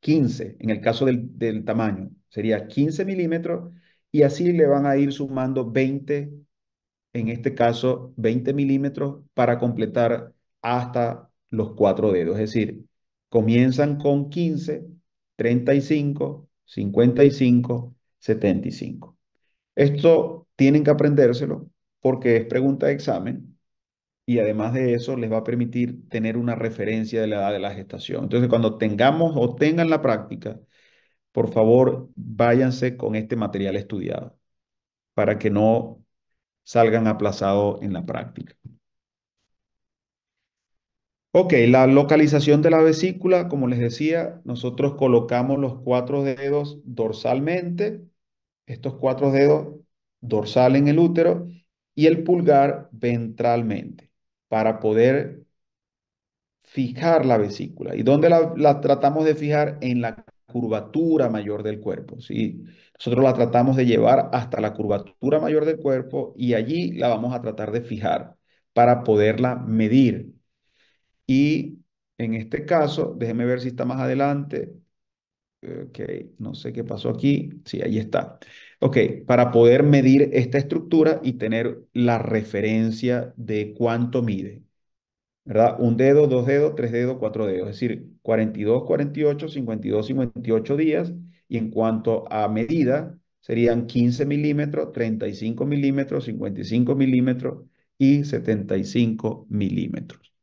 15, en el caso del, tamaño, sería 15 milímetros y así le van a ir sumando 20, en este caso 20 milímetros para completar hasta los cuatro dedos. Es decir, comienzan con 15, 35, 55, 75. Esto tienen que aprendérselo porque es pregunta de examen y además de eso les va a permitir tener una referencia de la edad de la gestación. Entonces, cuando tengamos o tengan la práctica, por favor, váyanse con este material estudiado para que no salgan aplazados en la práctica. Ok, la localización de la vesícula, como les decía, nosotros colocamos los cuatro dedos dorsalmente, estos cuatro dedos dorsal en el útero y el pulgar ventralmente para poder fijar la vesícula. ¿Y dónde la, tratamos de fijar? En la curvatura mayor del cuerpo. si Nosotros la tratamos de llevar hasta la curvatura mayor del cuerpo y allí la vamos a tratar de fijar para poderla medir. Y en este caso, déjeme ver si está más adelante. Ok, no sé qué pasó aquí. Sí, ahí está. Ok, para poder medir esta estructura y tener la referencia de cuánto mide. ¿Verdad? Un dedo, dos dedos, tres dedos, cuatro dedos. Es decir, 42, 48, 52, 58 días. Y en cuanto a medida, serían 15 milímetros, 35 milímetros, 55 milímetros y 75 milímetros.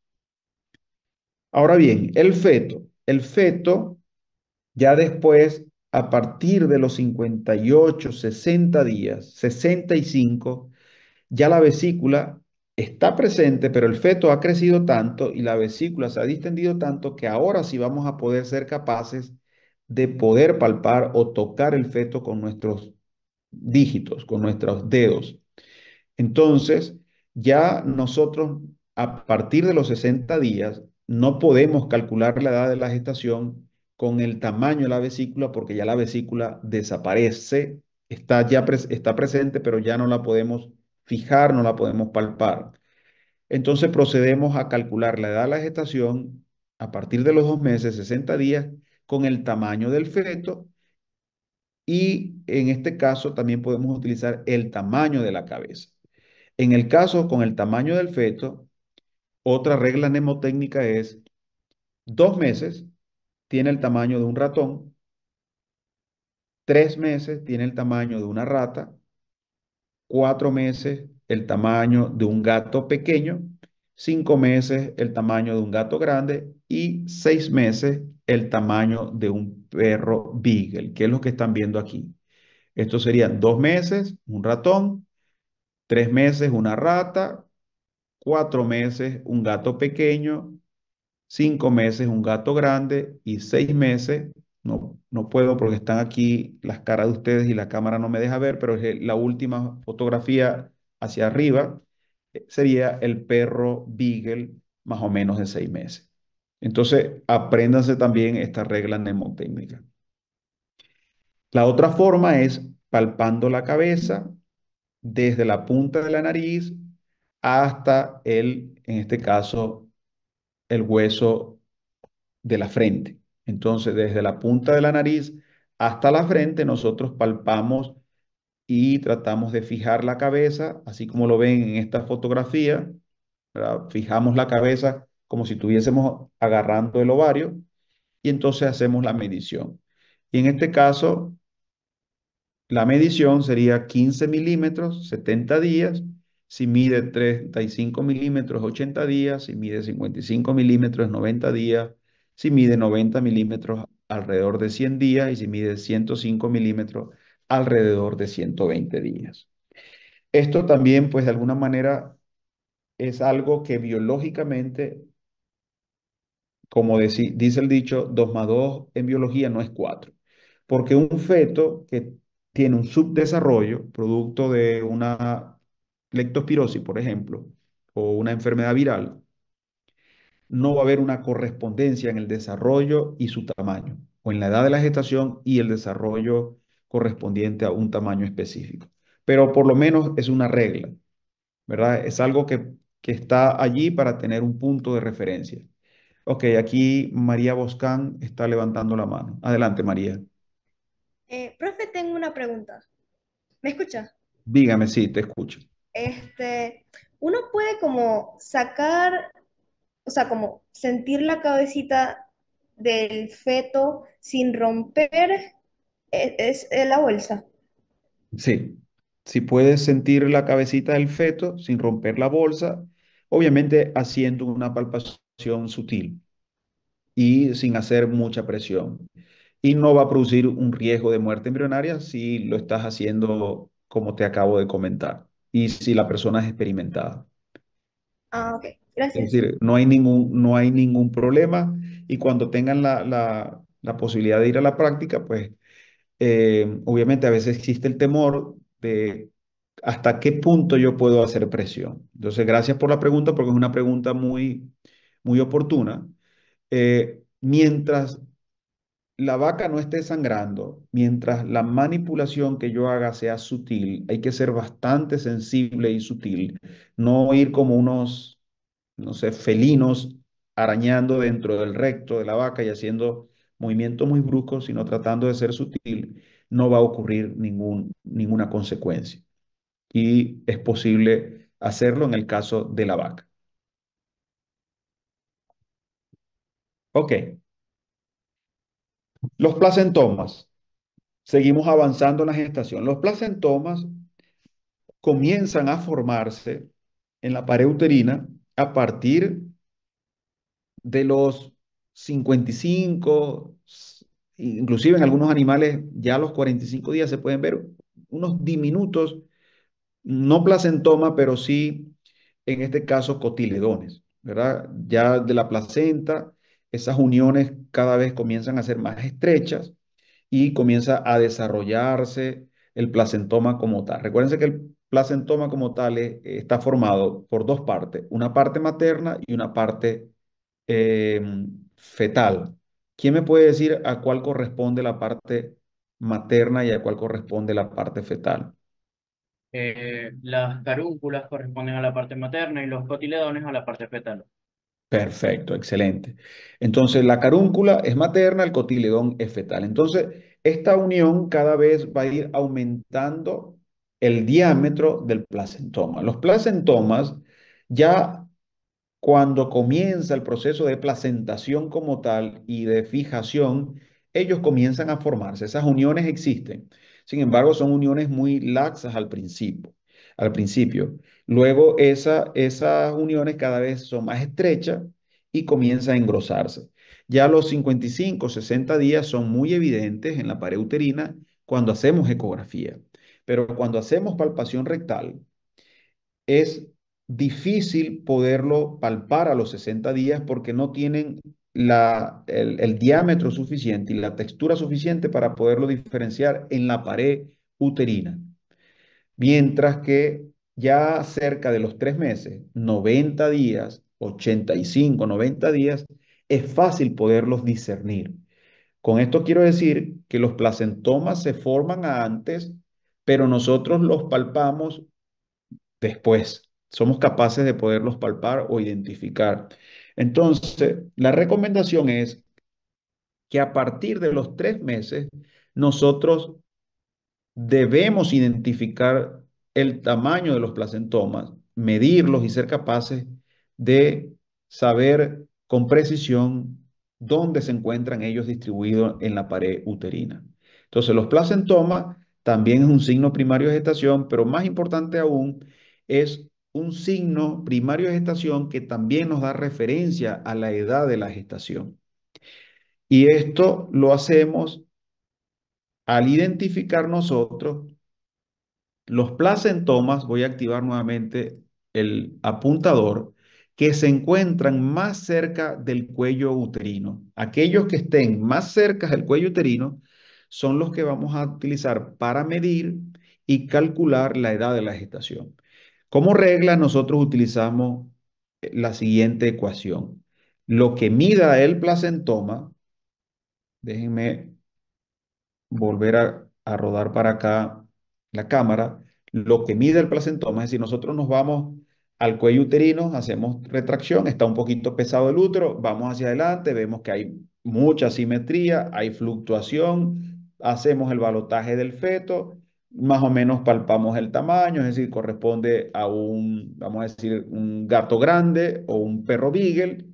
Ahora bien, el feto. El feto, ya después a partir de los 58, 60 días, 65, ya la vesícula está presente, pero el feto ha crecido tanto y la vesícula se ha distendido tanto que ahora sí vamos a poder ser capaces de poder palpar o tocar el feto con nuestros dígitos, con nuestros dedos. Entonces, ya nosotros a partir de los 60 días no podemos calcular la edad de la gestación con el tamaño de la vesícula porque ya la vesícula desaparece, está ya está presente, pero ya no la podemos fijar, no la podemos palpar. Entonces procedemos a calcular la edad de la gestación a partir de los dos meses, 60 días, con el tamaño del feto y en este caso también podemos utilizar el tamaño de la cabeza. En el caso con el tamaño del feto, otra regla mnemotécnica es dos meses tiene el tamaño de un ratón, tres meses tiene el tamaño de una rata, cuatro meses el tamaño de un gato pequeño, cinco meses el tamaño de un gato grande y seis meses el tamaño de un perro beagle, que es lo que están viendo aquí. Esto serían dos meses, un ratón, tres meses, una rata, cuatro meses, un gato pequeño, cinco meses un gato grande y seis meses, no, no puedo porque están aquí las caras de ustedes y la cámara no me deja ver, pero la última fotografía hacia arriba, eh, sería el perro Beagle más o menos de seis meses. Entonces, apréndanse también esta regla mnemotécnica. La otra forma es palpando la cabeza desde la punta de la nariz hasta el, en este caso, el hueso de la frente. Entonces, desde la punta de la nariz hasta la frente, nosotros palpamos y tratamos de fijar la cabeza, así como lo ven en esta fotografía. Fijamos la cabeza como si estuviésemos agarrando el ovario y entonces hacemos la medición. Y en este caso, la medición sería 15 milímetros, 70 días, si mide 35 milímetros 80 días, si mide 55 milímetros 90 días, si mide 90 milímetros alrededor de 100 días y si mide 105 milímetros alrededor de 120 días. Esto también, pues de alguna manera, es algo que biológicamente, como dice el dicho, 2 más 2 en biología no es 4, porque un feto que tiene un subdesarrollo, producto de una Lectospirosis, por ejemplo, o una enfermedad viral, no va a haber una correspondencia en el desarrollo y su tamaño, o en la edad de la gestación y el desarrollo correspondiente a un tamaño específico. Pero por lo menos es una regla, ¿verdad? Es algo que, está allí para tener un punto de referencia. Ok, aquí María Boscán está levantando la mano. Adelante, María. Eh, profe, tengo una pregunta. ¿Me escucha? Dígame, sí, te escucho este, uno puede como sacar, o sea, como sentir la cabecita del feto sin romper e, es, la bolsa. Sí, si puedes sentir la cabecita del feto sin romper la bolsa, obviamente haciendo una palpación sutil y sin hacer mucha presión. Y no va a producir un riesgo de muerte embrionaria si lo estás haciendo como te acabo de comentar y si la persona es experimentada. Ah, ok, gracias. Es decir, no hay ningún, no hay ningún problema y cuando tengan la, la, la posibilidad de ir a la práctica, pues eh, obviamente a veces existe el temor de hasta qué punto yo puedo hacer presión. Entonces, gracias por la pregunta porque es una pregunta muy, muy oportuna. Eh, mientras la vaca no esté sangrando, mientras la manipulación que yo haga sea sutil, hay que ser bastante sensible y sutil, no ir como unos, no sé, felinos arañando dentro del recto de la vaca y haciendo movimientos muy bruscos, sino tratando de ser sutil, no va a ocurrir ninguna consecuencia. Y es posible hacerlo en el caso de la vaca. Ok, los placentomas. Seguimos avanzando en la gestación. Los placentomas comienzan a formarse en la pared uterina a partir de los 55, inclusive en algunos animales ya a los 45 días se pueden ver unos diminutos, no placentoma, pero sí en este caso cotiledones, ¿verdad? Ya de la placenta esas uniones cada vez comienzan a ser más estrechas y comienza a desarrollarse el placentoma como tal. Recuérdense que el placentoma como tal está formado por dos partes, una parte materna y una parte em, fetal. ¿Quién me puede decir a cuál corresponde la parte materna y a cuál corresponde la parte fetal? Eh, las carúnculas corresponden a la parte materna y los cotiledones a la parte fetal. Perfecto, excelente. Entonces, la carúncula es materna, el cotiledón es fetal. Entonces, esta unión cada vez va a ir aumentando el diámetro del placentoma. Los placentomas, ya cuando comienza el proceso de placentación como tal y de fijación, ellos comienzan a formarse. Esas uniones existen. Sin embargo, son uniones muy laxas al principio. Al principio. Luego esas uniones cada vez son más estrechas y comienza a engrosarse. Ya los 55, 60 días son muy evidentes en la pared uterina cuando hacemos ecografía, pero cuando hacemos palpación rectal es difícil poderlo palpar a los 60 días porque no tienen el diámetro suficiente y la textura suficiente para poderlo diferenciar en la pared uterina. Mientras que ya cerca de los tres meses, 90 días, 85, 90 días, es fácil poderlos discernir. Con esto quiero decir que los placentomas se forman antes, pero nosotros los palpamos después. Somos capaces de poderlos palpar o identificar. Entonces, la recomendación es que a partir de los tres meses, nosotros debemos identificar el tamaño de los placentomas, medirlos y ser capaces de saber con precisión dónde se encuentran ellos distribuidos en la pared uterina. Entonces, los placentomas también es un signo primario de gestación, pero más importante aún es un signo primario de gestación que también nos da referencia a la edad de la gestación. Y esto lo hacemos al identificar nosotros los placentomas, voy a activar nuevamente el apuntador, que se encuentran más cerca del cuello uterino. Aquellos que estén más cerca del cuello uterino son los que vamos a utilizar para medir y calcular la edad de la gestación. Como regla, nosotros utilizamos eh, la siguiente ecuación. Lo que mida el placentoma, déjenme volver a, a rodar para acá la cámara, lo que mide el placentoma, es decir, nosotros nos vamos al cuello uterino, hacemos retracción, está un poquito pesado el útero, vamos hacia adelante, vemos que hay mucha simetría, hay fluctuación, hacemos el balotaje del feto, más o menos palpamos el tamaño, es decir, corresponde a un, vamos a decir, un gato grande o un perro beagle,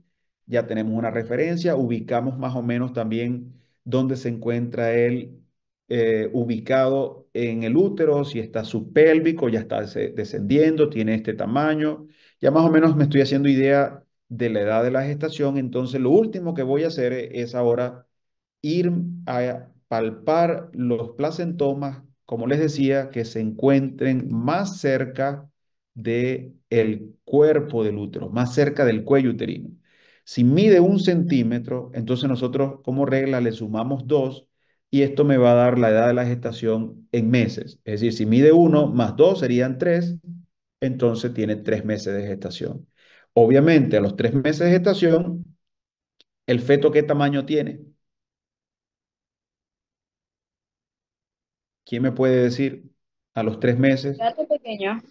ya tenemos una referencia, ubicamos más o menos también dónde se encuentra el eh, ubicado en el útero, si está subpélvico, ya está descendiendo, tiene este tamaño. Ya más o menos me estoy haciendo idea de la edad de la gestación, entonces lo último que voy a hacer es ahora ir a palpar los placentomas, como les decía, que se encuentren más cerca del el cuerpo del útero, más cerca del cuello uterino. Si mide un centímetro, entonces nosotros como regla le sumamos dos y esto me va a dar la edad de la gestación en meses. Es decir, si mide uno más dos serían tres, entonces tiene tres meses de gestación. Obviamente, a los tres meses de gestación, ¿el feto qué tamaño tiene? ¿Quién me puede decir a los tres meses? Un gato pequeño.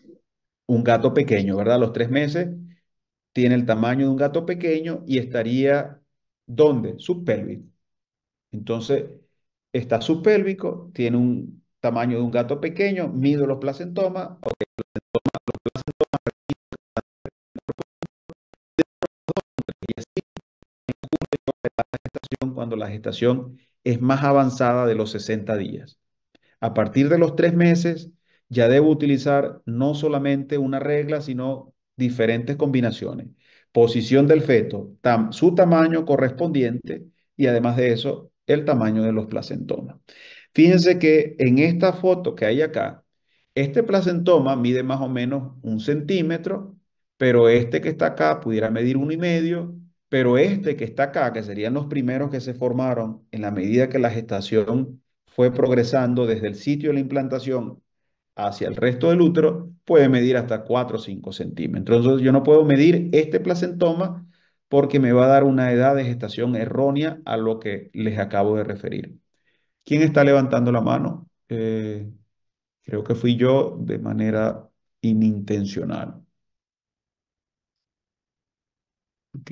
Un gato pequeño, ¿verdad? A los tres meses tiene el tamaño de un gato pequeño y estaría, ¿dónde? pelvis Entonces, está subpélvico, tiene un tamaño de un gato pequeño, mido los placentomas, los placentomas, los placentomas y así la gestación cuando la gestación es más avanzada de los 60 días. A partir de los tres meses ya debo utilizar no solamente una regla, sino diferentes combinaciones. Posición del feto, su tamaño correspondiente y además de eso, el tamaño de los placentomas. Fíjense que en esta foto que hay acá, este placentoma mide más o menos un centímetro, pero este que está acá pudiera medir uno y medio, pero este que está acá, que serían los primeros que se formaron en la medida que la gestación fue progresando desde el sitio de la implantación hacia el resto del útero, puede medir hasta 4 o 5 centímetros. Entonces yo no puedo medir este placentoma porque me va a dar una edad de gestación errónea a lo que les acabo de referir. ¿Quién está levantando la mano? Eh, creo que fui yo de manera inintencional. Ok.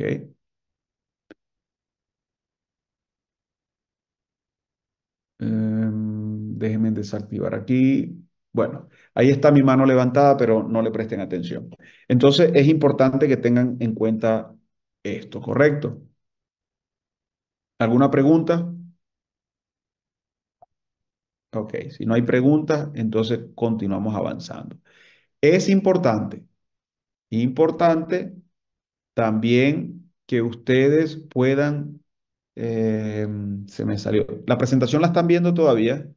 Em, déjenme desactivar aquí. Bueno, ahí está mi mano levantada, pero no le presten atención. Entonces, es importante que tengan en cuenta esto, ¿correcto? ¿Alguna pregunta? Ok, si no hay preguntas, entonces continuamos avanzando. Es importante, importante también que ustedes puedan, eh, se me salió, ¿la presentación la están viendo todavía?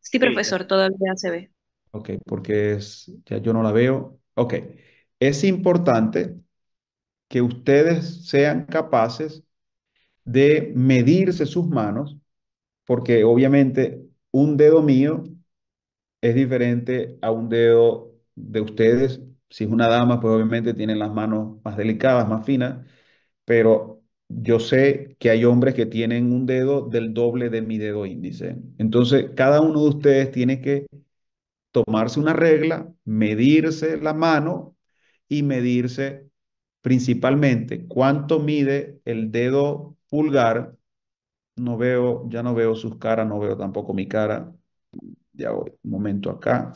Sí, profesor, todavía se ve. Ok, porque es, ya yo no la veo. Ok, es importante que ustedes sean capaces de medirse sus manos, porque obviamente un dedo mío es diferente a un dedo de ustedes. Si es una dama, pues obviamente tienen las manos más delicadas, más finas, pero yo sé que hay hombres que tienen un dedo del doble de mi dedo índice. Entonces, cada uno de ustedes tiene que tomarse una regla, medirse la mano y medirse principalmente cuánto mide el dedo pulgar. No veo, ya no veo sus caras, no veo tampoco mi cara. Ya voy, un momento acá.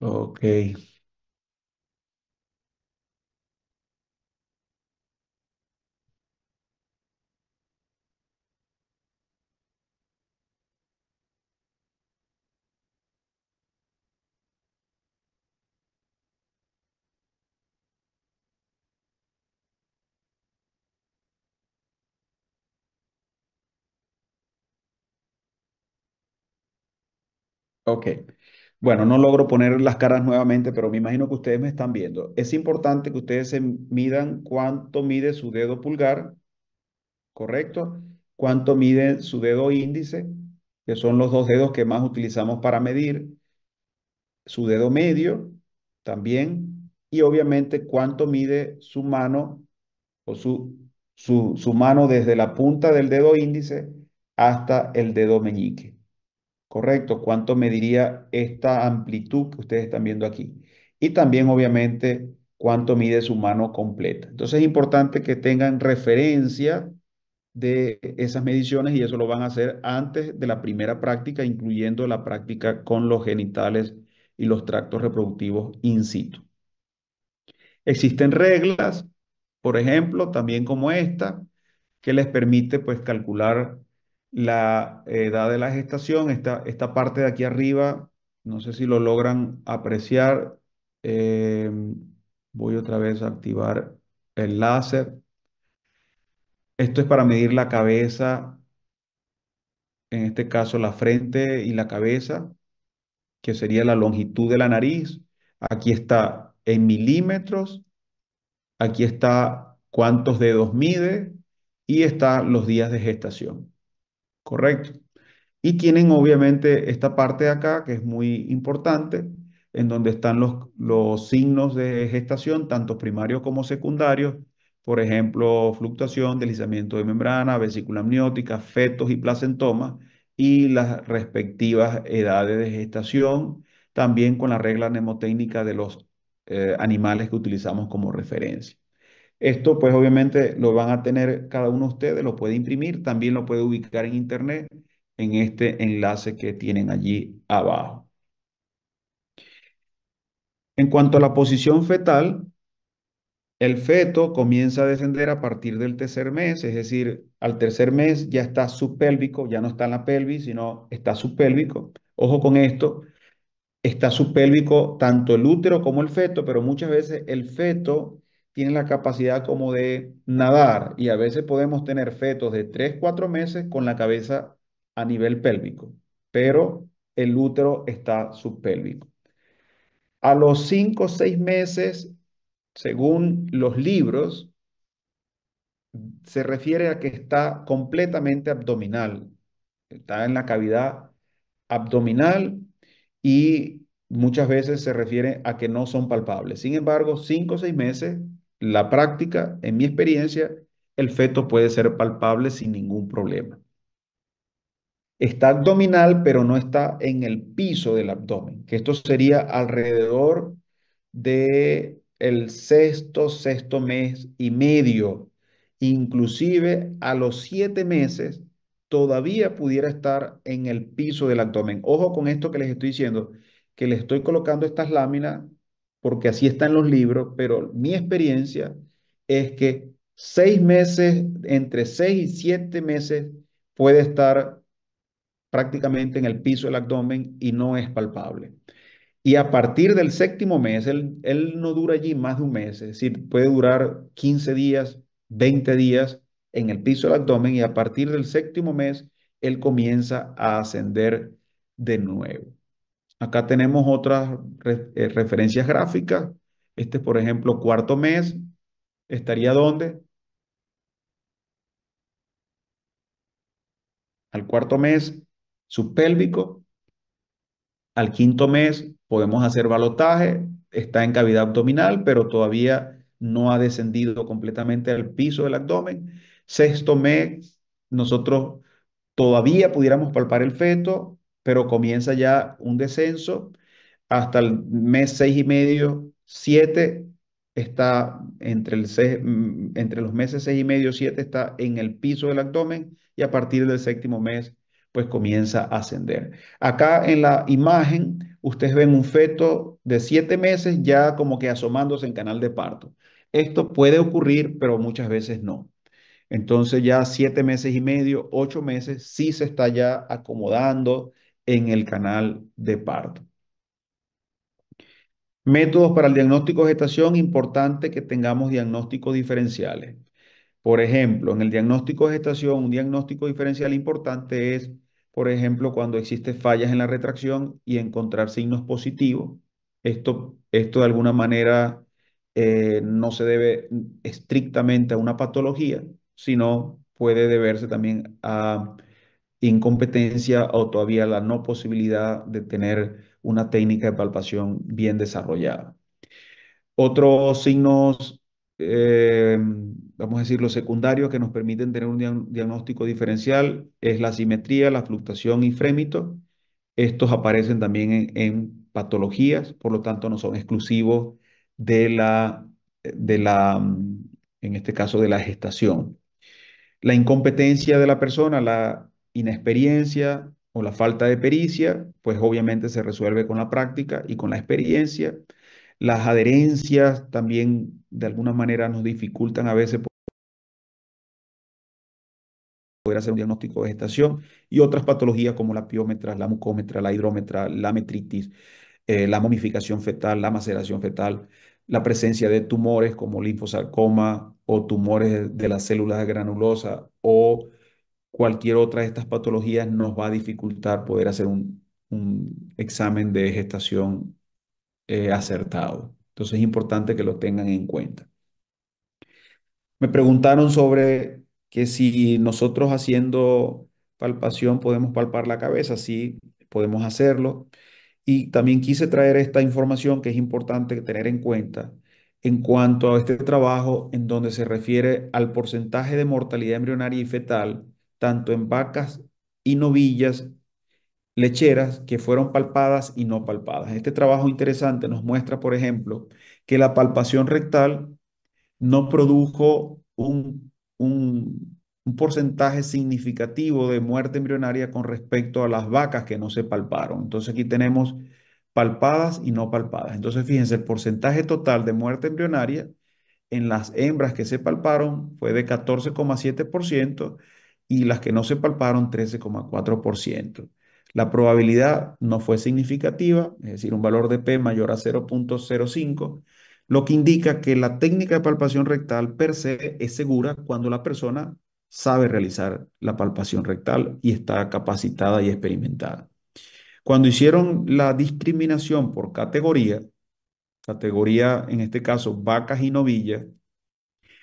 Ok. Ok. Bueno, no logro poner las caras nuevamente, pero me imagino que ustedes me están viendo. Es importante que ustedes se midan cuánto mide su dedo pulgar, ¿correcto? Cuánto mide su dedo índice, que son los dos dedos que más utilizamos para medir. Su dedo medio también. Y obviamente cuánto mide su mano o su, su, su mano desde la punta del dedo índice hasta el dedo meñique correcto, cuánto mediría esta amplitud que ustedes están viendo aquí. Y también, obviamente, cuánto mide su mano completa. Entonces es importante que tengan referencia de esas mediciones y eso lo van a hacer antes de la primera práctica, incluyendo la práctica con los genitales y los tractos reproductivos in situ. Existen reglas, por ejemplo, también como esta, que les permite pues calcular la edad de la gestación, esta, esta parte de aquí arriba, no sé si lo logran apreciar. Eh, voy otra vez a activar el láser. Esto es para medir la cabeza, en este caso la frente y la cabeza, que sería la longitud de la nariz. Aquí está en milímetros, aquí está cuántos dedos mide y está los días de gestación. Correcto. Y tienen obviamente esta parte de acá que es muy importante, en donde están los, los signos de gestación, tanto primarios como secundarios, por ejemplo, fluctuación, deslizamiento de membrana, vesícula amniótica, fetos y placentoma, y las respectivas edades de gestación, también con la regla mnemotécnica de los eh, animales que utilizamos como referencia. Esto pues obviamente lo van a tener cada uno de ustedes, lo puede imprimir, también lo puede ubicar en internet en este enlace que tienen allí abajo. En cuanto a la posición fetal, el feto comienza a descender a partir del tercer mes, es decir, al tercer mes ya está subpélvico, ya no está en la pelvis, sino está subpélvico. Ojo con esto, está subpélvico tanto el útero como el feto, pero muchas veces el feto tienen la capacidad como de nadar y a veces podemos tener fetos de 3, 4 meses con la cabeza a nivel pélvico, pero el útero está subpélvico. A los 5 o 6 meses, según los libros, se refiere a que está completamente abdominal, está en la cavidad abdominal y muchas veces se refiere a que no son palpables. Sin embargo, 5 o 6 meses la práctica, en mi experiencia, el feto puede ser palpable sin ningún problema. Está abdominal, pero no está en el piso del abdomen, que esto sería alrededor de el sexto, sexto mes y medio, inclusive a los siete meses, todavía pudiera estar en el piso del abdomen. Ojo con esto que les estoy diciendo, que les estoy colocando estas láminas porque así están los libros, pero mi experiencia es que seis meses, entre seis y siete meses, puede estar prácticamente en el piso del abdomen y no es palpable. Y a partir del séptimo mes, él, él no dura allí más de un mes, es decir, puede durar 15 días, 20 días en el piso del abdomen y a partir del séptimo mes, él comienza a ascender de nuevo. Acá tenemos otras eh, referencias gráficas. Este, por ejemplo, cuarto mes, ¿estaría dónde? Al cuarto mes, subpélvico. Al quinto mes, podemos hacer balotaje. Está en cavidad abdominal, pero todavía no ha descendido completamente al piso del abdomen. Sexto mes, nosotros todavía pudiéramos palpar el feto, pero comienza ya un descenso. Hasta el mes seis y medio, siete, está entre, el mm, entre los meses seis y medio, siete, está en el piso del abdomen y a partir del séptimo mes, pues comienza a ascender. Acá en la imagen, ustedes ven un feto de siete meses ya como que asomándose en canal de parto. Esto puede ocurrir, pero muchas veces no. Entonces ya siete meses y medio, ocho meses, sí se está ya acomodando, en el canal de parto. Métodos para el diagnóstico de gestación, importante que tengamos diagnósticos diferenciales. Por ejemplo, en el diagnóstico de gestación, un diagnóstico diferencial importante es, por ejemplo, cuando existen fallas en la retracción y encontrar signos positivos. Esto, esto de alguna manera eh, no se debe estrictamente a una patología, sino puede deberse también a incompetencia o todavía la no posibilidad de tener una técnica de palpación bien desarrollada. Otros signos, eh, vamos a decir, los secundarios que nos permiten tener un diagnóstico diferencial es la simetría, la fluctuación y frémito. Estos aparecen también en, patologías, por lo tanto no son exclusivos de la, de la, en este caso, de la gestación. La incompetencia de la persona, la inexperiencia o la falta de pericia, pues obviamente se resuelve con la práctica y con la experiencia. Las adherencias también de alguna manera nos dificultan a veces poder hacer un diagnóstico de gestación y otras patologías como la piómetra, la mucómetra, la hidrómetra, la metritis, eh, la momificación fetal, la maceración fetal, la presencia de tumores como linfosarcoma o tumores de las células granulosas o cualquier otra de estas patologías nos va a dificultar poder hacer un, examen de gestación eh, acertado. Entonces es importante que lo tengan en cuenta. Me preguntaron sobre que si nosotros haciendo palpación podemos palpar la cabeza, sí, podemos hacerlo. Y también quise traer esta información que es importante tener en cuenta en cuanto a este trabajo en donde se refiere al porcentaje de mortalidad embrionaria y fetal tanto en vacas y novillas lecheras que fueron palpadas y no palpadas. Este trabajo interesante nos muestra, por ejemplo, que la palpación rectal no produjo un, porcentaje significativo de muerte embrionaria con respecto a las vacas que no se palparon. Entonces aquí tenemos palpadas y no palpadas. Entonces fíjense, el porcentaje total de muerte embrionaria en las hembras que se palparon fue de 14,7% y las que no se palparon 13,4%. La probabilidad no fue significativa, es decir, un valor de P mayor a 0.05, lo que indica que la técnica de palpación rectal per se es segura cuando la persona sabe realizar la palpación rectal y está capacitada y experimentada. Cuando hicieron la discriminación por categoría, categoría en este caso vacas y novillas,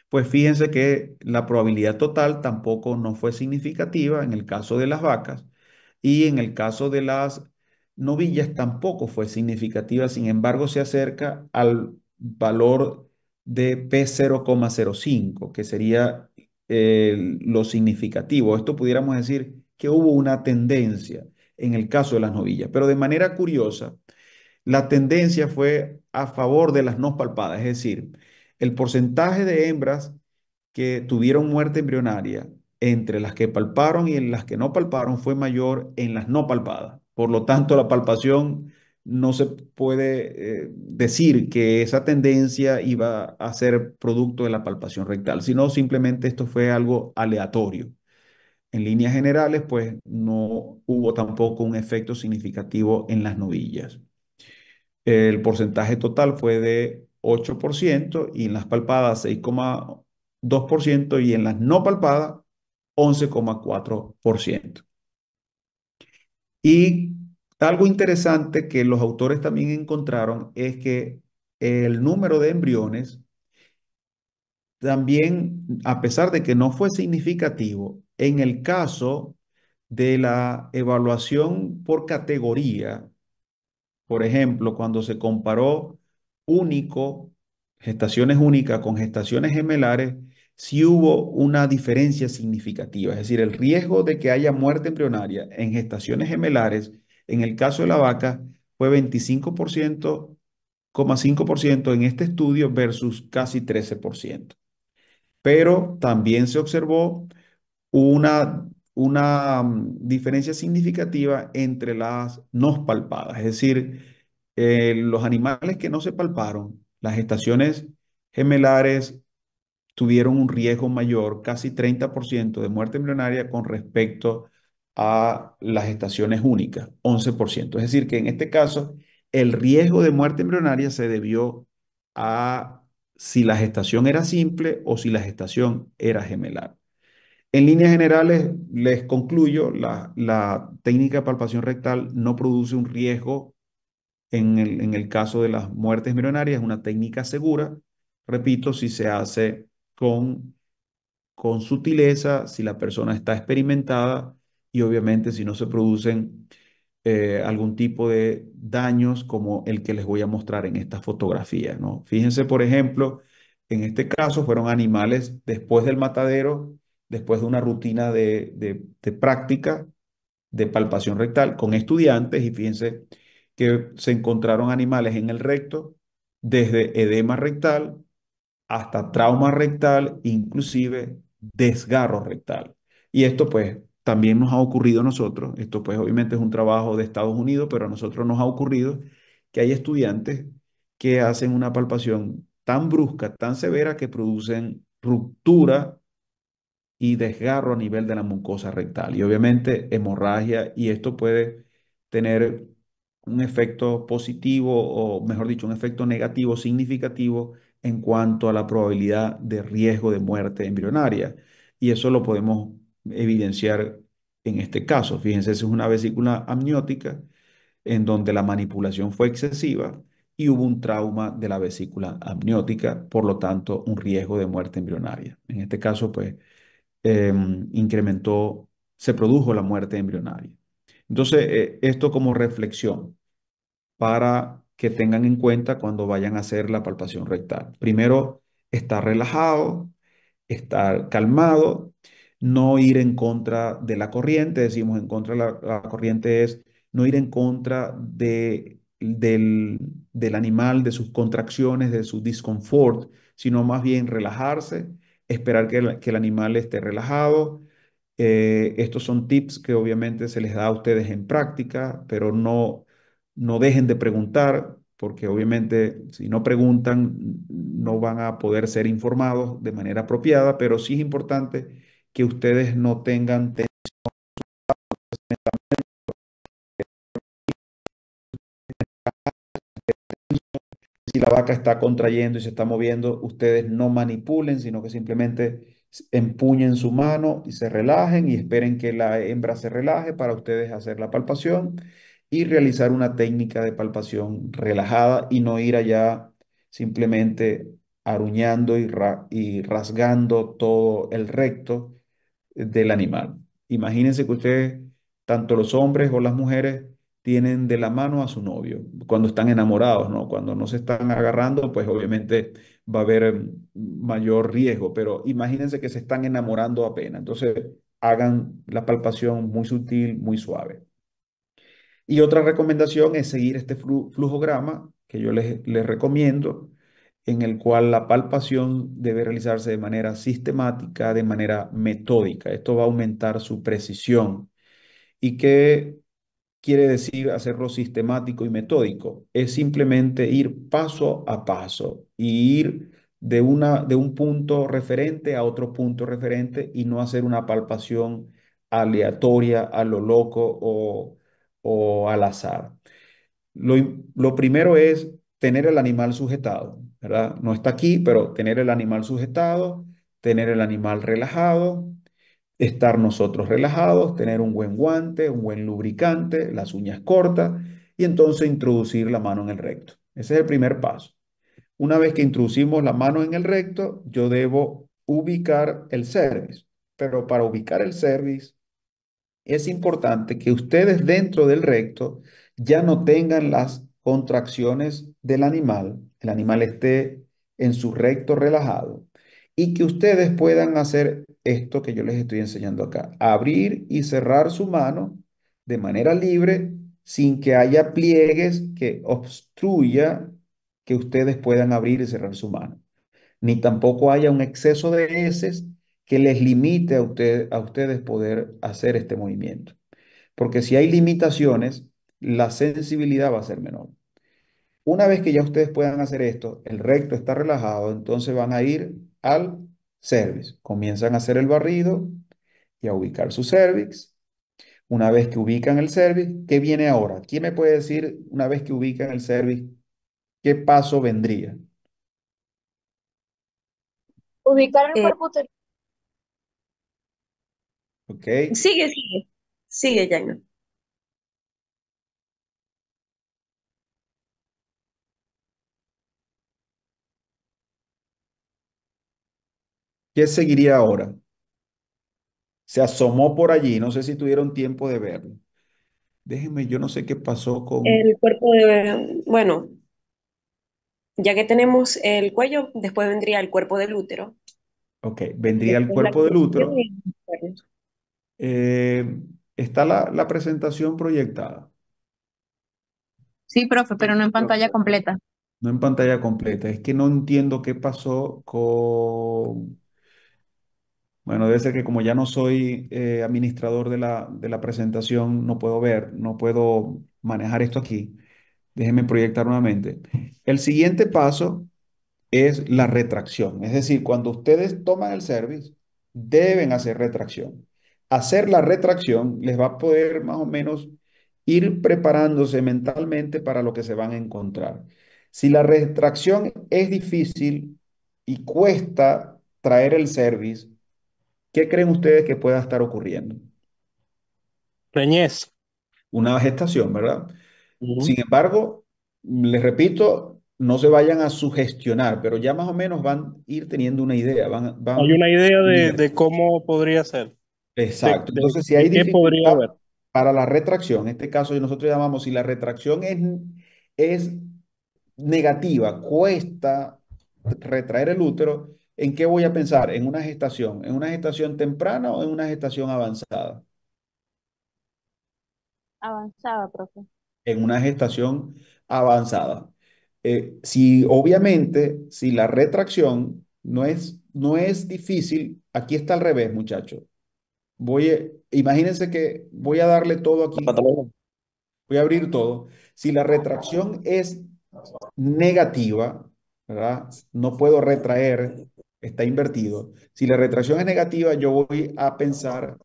pues fíjense que la probabilidad total tampoco no fue significativa en el caso de las vacas y en el caso de las novillas tampoco fue significativa, sin embargo se acerca al valor de P0,05, que sería eh, lo significativo. Esto pudiéramos decir que hubo una tendencia en el caso de las novillas, pero de manera curiosa, la tendencia fue a favor de las no palpadas, es decir, el porcentaje de hembras que tuvieron muerte embrionaria entre las que palparon y en las que no palparon fue mayor en las no palpadas. Por lo tanto, la palpación no se puede eh, decir que esa tendencia iba a ser producto de la palpación rectal, sino simplemente esto fue algo aleatorio. En líneas generales, pues no hubo tampoco un efecto significativo en las novillas. El porcentaje total fue de 8% y en las palpadas 6,2% y en las no palpadas 11,4%. Y algo interesante que los autores también encontraron es que el número de embriones también, a pesar de que no fue significativo, en el caso de la evaluación por categoría, por ejemplo, cuando se comparó único, gestaciones únicas con gestaciones gemelares, si hubo una diferencia significativa. Es decir, el riesgo de que haya muerte embrionaria en gestaciones gemelares, en el caso de la vaca, fue 25%, 5% en este estudio versus casi 13%. Pero también se observó una, una mm, diferencia significativa entre las no palpadas, es decir, eh, los animales que no se palparon, las estaciones gemelares tuvieron un riesgo mayor, casi 30% de muerte embrionaria con respecto a las estaciones únicas, 11%. Es decir, que en este caso el riesgo de muerte embrionaria se debió a si la gestación era simple o si la gestación era gemelar. En líneas generales, les concluyo, la, la técnica de palpación rectal no produce un riesgo en el, en el caso de las muertes millonarias, es una técnica segura, repito, si se hace con, con sutileza, si la persona está experimentada y obviamente si no se producen eh, algún tipo de daños como el que les voy a mostrar en esta fotografía. ¿no? Fíjense, por ejemplo, en este caso fueron animales después del matadero, después de una rutina de, de, de práctica de palpación rectal con estudiantes y fíjense que se encontraron animales en el recto, desde edema rectal hasta trauma rectal, inclusive desgarro rectal. Y esto pues también nos ha ocurrido a nosotros, esto pues obviamente es un trabajo de Estados Unidos, pero a nosotros nos ha ocurrido que hay estudiantes que hacen una palpación tan brusca, tan severa, que producen ruptura y desgarro a nivel de la mucosa rectal. Y obviamente hemorragia, y esto puede tener un efecto positivo o, mejor dicho, un efecto negativo significativo en cuanto a la probabilidad de riesgo de muerte embrionaria. Y eso lo podemos evidenciar en este caso. Fíjense, es una vesícula amniótica en donde la manipulación fue excesiva y hubo un trauma de la vesícula amniótica, por lo tanto, un riesgo de muerte embrionaria. En este caso, pues, em, incrementó, se produjo la muerte embrionaria. Entonces, eh, esto como reflexión para que tengan en cuenta cuando vayan a hacer la palpación rectal. Primero, estar relajado, estar calmado, no ir en contra de la corriente, decimos en contra de la, corriente es no ir en contra del, animal, de sus contracciones, de su disconfort, sino más bien relajarse, esperar que el animal esté relajado, eh, estos son tips que obviamente se les da a ustedes en práctica, pero no, no dejen de preguntar, porque obviamente si no preguntan no van a poder ser informados de manera apropiada, pero sí es importante que ustedes no tengan tensión si la vaca está contrayendo y se está moviendo, ustedes no manipulen, sino que simplemente empuñen su mano y se relajen y esperen que la hembra se relaje para ustedes hacer la palpación y realizar una técnica de palpación relajada y no ir allá simplemente aruñando y, y rasgando todo el recto del animal. Imagínense que ustedes, tanto los hombres o las mujeres, tienen de la mano a su novio, cuando están enamorados, ¿no? Cuando no se están agarrando, pues obviamente va a haber mm, mayor riesgo, pero imagínense que se están enamorando apenas, entonces hagan la palpación muy sutil, muy suave. Y otra recomendación es seguir este flujograma que yo les, les recomiendo, en el cual la palpación debe realizarse de manera sistemática, de manera metódica. Esto va a aumentar su precisión y que quiere decir hacerlo sistemático y metódico, es simplemente ir paso a paso y ir de, una, de un punto referente a otro punto referente y no hacer una palpación aleatoria, a lo loco o, o al azar. Lo, lo primero es tener el animal sujetado, ¿verdad? No está aquí, pero tener el animal sujetado, tener el animal relajado, estar nosotros relajados, tener un buen guante, un buen lubricante, las uñas cortas y entonces introducir la mano en el recto. Ese es el primer paso. Una vez que introducimos la mano en el recto, yo debo ubicar el service. Pero para ubicar el service es importante que ustedes dentro del recto ya no tengan las contracciones del animal, el animal esté en su recto relajado y que ustedes puedan hacer esto que yo les estoy enseñando acá. Abrir y cerrar su mano de manera libre sin que haya pliegues que obstruya que ustedes puedan abrir y cerrar su mano. Ni tampoco haya un exceso de heces que les limite a, usted, a ustedes poder hacer este movimiento. Porque si hay limitaciones, la sensibilidad va a ser menor. Una vez que ya ustedes puedan hacer esto, el recto está relajado, entonces van a ir al Service. Comienzan a hacer el barrido y a ubicar su service. Una vez que ubican el service, ¿qué viene ahora? ¿Quién me puede decir una vez que ubican el service, qué paso vendría? Ubicar el eh, Ok. Sigue, sigue. Sigue, Jaina. ¿Qué seguiría ahora? Se asomó por allí, no sé si tuvieron tiempo de verlo. Déjenme, yo no sé qué pasó con... El cuerpo de... Bueno, ya que tenemos el cuello, después vendría el cuerpo del útero. Ok, vendría el cuerpo del útero. Eh, está la, la presentación proyectada, Sí, profe, pero no en pantalla completa. no en pantalla completa. Es que no entiendo qué pasó con... Bueno, debe ser que como ya no soy eh, administrador de la, de la presentación, no puedo ver, no puedo manejar esto aquí. Déjenme proyectar nuevamente. El siguiente paso es la retracción. Es decir, cuando ustedes toman el service, deben hacer retracción. Hacer la retracción les va a poder más o menos ir preparándose mentalmente para lo que se van a encontrar. Si la retracción es difícil y cuesta traer el service, ¿Qué creen ustedes que pueda estar ocurriendo? Reñez. Una gestación, ¿verdad? Sin embargo, les repito, no se vayan a sugestionar, pero ya más o menos van a ir teniendo una idea. hay una idea de, cómo podría ser. Exacto. Entonces, si hay dificultad para la retracción, en este caso nosotros llamamos, si la retracción es negativa, cuesta retraer el útero, ¿En qué voy a pensar? ¿En una gestación? ¿En una gestación temprana o en una gestación avanzada? Avanzada, profe. En una gestación avanzada. Eh, si obviamente, si la retracción no es, no es difícil, aquí está al revés, muchachos. Voy, imagínense que voy a darle todo aquí. Voy a abrir todo. Si la retracción es negativa, ¿verdad? No puedo retraer, está invertido. Si la retracción es negativa, yo voy a pensar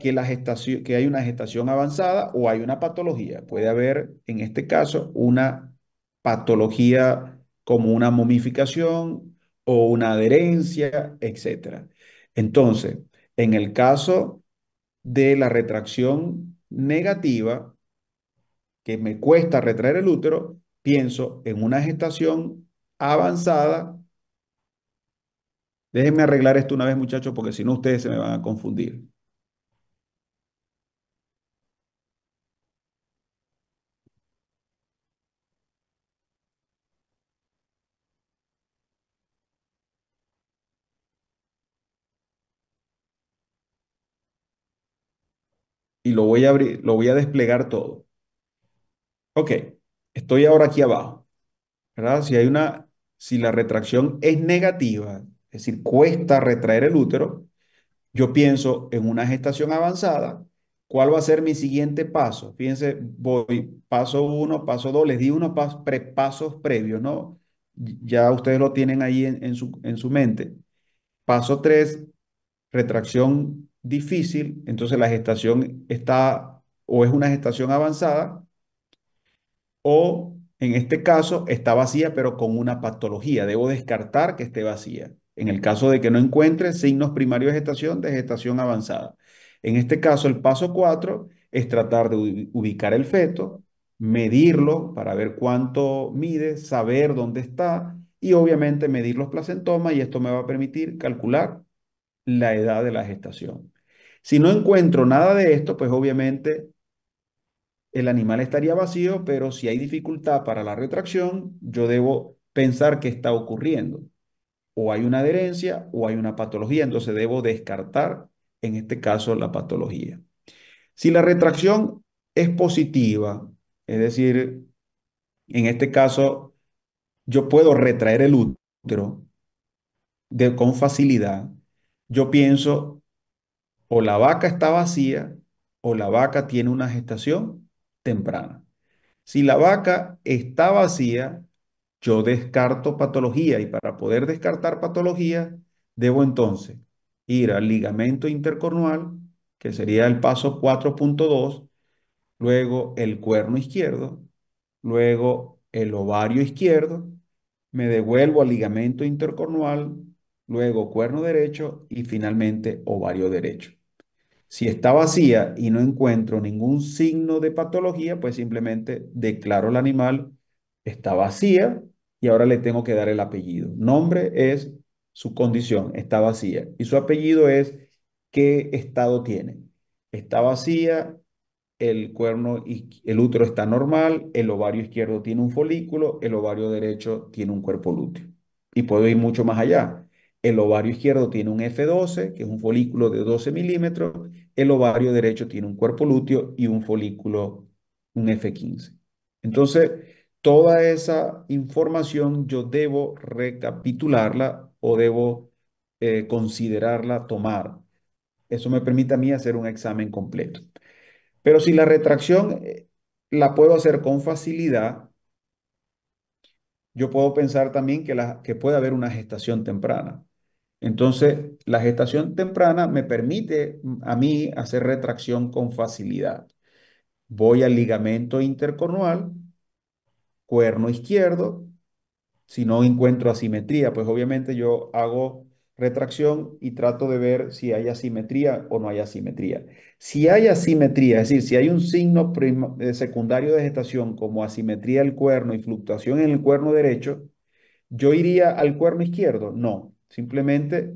que, la gestación, que hay una gestación avanzada o hay una patología. Puede haber, en este caso, una patología como una momificación o una adherencia, etc. Entonces, en el caso de la retracción negativa, que me cuesta retraer el útero, pienso en una gestación avanzada Déjenme arreglar esto una vez, muchachos, porque si no ustedes se me van a confundir. y lo voy a abrir, lo voy a desplegar todo. Ok, estoy ahora aquí abajo. ¿verdad? Si hay una, si la retracción es negativa, es decir, cuesta retraer el útero, yo pienso en una gestación avanzada, ¿cuál va a ser mi siguiente paso? Fíjense, voy paso uno, paso dos, les di unos pasos previos, ¿no? Ya ustedes lo tienen ahí su, en su mente. Paso tres, retracción difícil, entonces la gestación está o es una gestación avanzada o en este caso está vacía pero con una patología, debo descartar que esté vacía. En el caso de que no encuentre signos primarios de gestación, de gestación avanzada. En este caso, el paso 4 es tratar de ubicar el feto, medirlo para ver cuánto mide, saber dónde está y obviamente medir los placentomas y esto me va a permitir calcular la edad de la gestación. Si no encuentro nada de esto, pues obviamente el animal estaría vacío, pero si hay dificultad para la retracción, yo debo pensar qué está ocurriendo o hay una adherencia o hay una patología, entonces debo descartar en este caso la patología. Si la retracción es positiva, es decir, en este caso yo puedo retraer el útero con facilidad, yo pienso o la vaca está vacía o la vaca tiene una gestación temprana. Si la vaca está vacía, yo descarto patología y para poder descartar patología, debo entonces ir al ligamento intercornual, que sería el paso 4.2, luego el cuerno izquierdo, luego el ovario izquierdo, me devuelvo al ligamento intercornual, luego cuerno derecho y finalmente ovario derecho. Si está vacía y no encuentro ningún signo de patología, pues simplemente declaro el animal está vacía y ahora le tengo que dar el apellido. Nombre es su condición, está vacía. Y su apellido es qué estado tiene. Está vacía, el cuerno, y el útero está normal, el ovario izquierdo tiene un folículo, el ovario derecho tiene un cuerpo lúteo. Y puedo ir mucho más allá. El ovario izquierdo tiene un F12, que es un folículo de 12 milímetros. El ovario derecho tiene un cuerpo lúteo y un folículo, un F15. Entonces, toda esa información yo debo recapitularla o debo eh, considerarla tomar. Eso me permite a mí hacer un examen completo. Pero si la retracción eh, la puedo hacer con facilidad, yo puedo pensar también que, la, que puede haber una gestación temprana. Entonces, la gestación temprana me permite mm, a mí hacer retracción con facilidad. Voy al ligamento intercornual, cuerno izquierdo. Si no encuentro asimetría, pues obviamente yo hago retracción y trato de ver si hay asimetría o no hay asimetría. Si hay asimetría, es decir, si hay un signo eh, secundario de gestación como asimetría del cuerno y fluctuación en el cuerno derecho, ¿yo iría al cuerno izquierdo? No, simplemente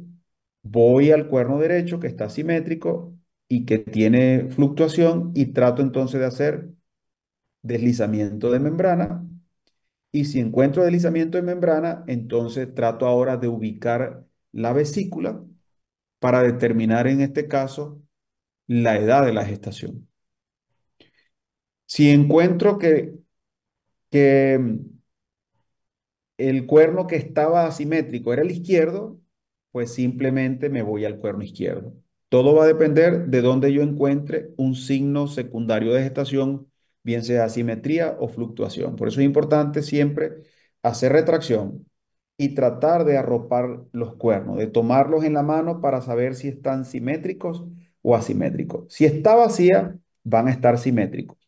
voy al cuerno derecho que está asimétrico y que tiene fluctuación y trato entonces de hacer deslizamiento de membrana y si encuentro deslizamiento de membrana, entonces trato ahora de ubicar la vesícula para determinar en este caso la edad de la gestación. Si encuentro que, mm, el cuerno que estaba asimétrico era el izquierdo, pues simplemente me voy al cuerno izquierdo. Todo va a depender de dónde yo encuentre un signo secundario de gestación bien sea asimetría o fluctuación. Por eso es importante siempre hacer retracción y tratar de arropar los cuernos, de tomarlos en la mano para saber si están simétricos o asimétricos. Si está vacía, van a estar simétricos.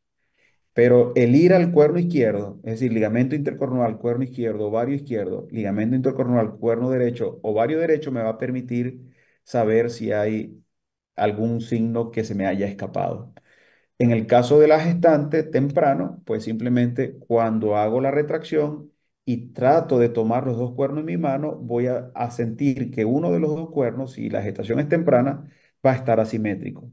Pero el ir al cuerno izquierdo, es decir, ligamento intercornual, cuerno izquierdo, ovario izquierdo, ligamento intercornual, cuerno derecho, ovario derecho, me va a permitir saber si hay algún signo que se me haya escapado. En el caso de la gestante temprano, pues simplemente cuando hago la retracción y trato de tomar los dos cuernos en mi mano, voy a, sentir que uno de los dos cuernos, si la gestación es temprana, va a estar asimétrico.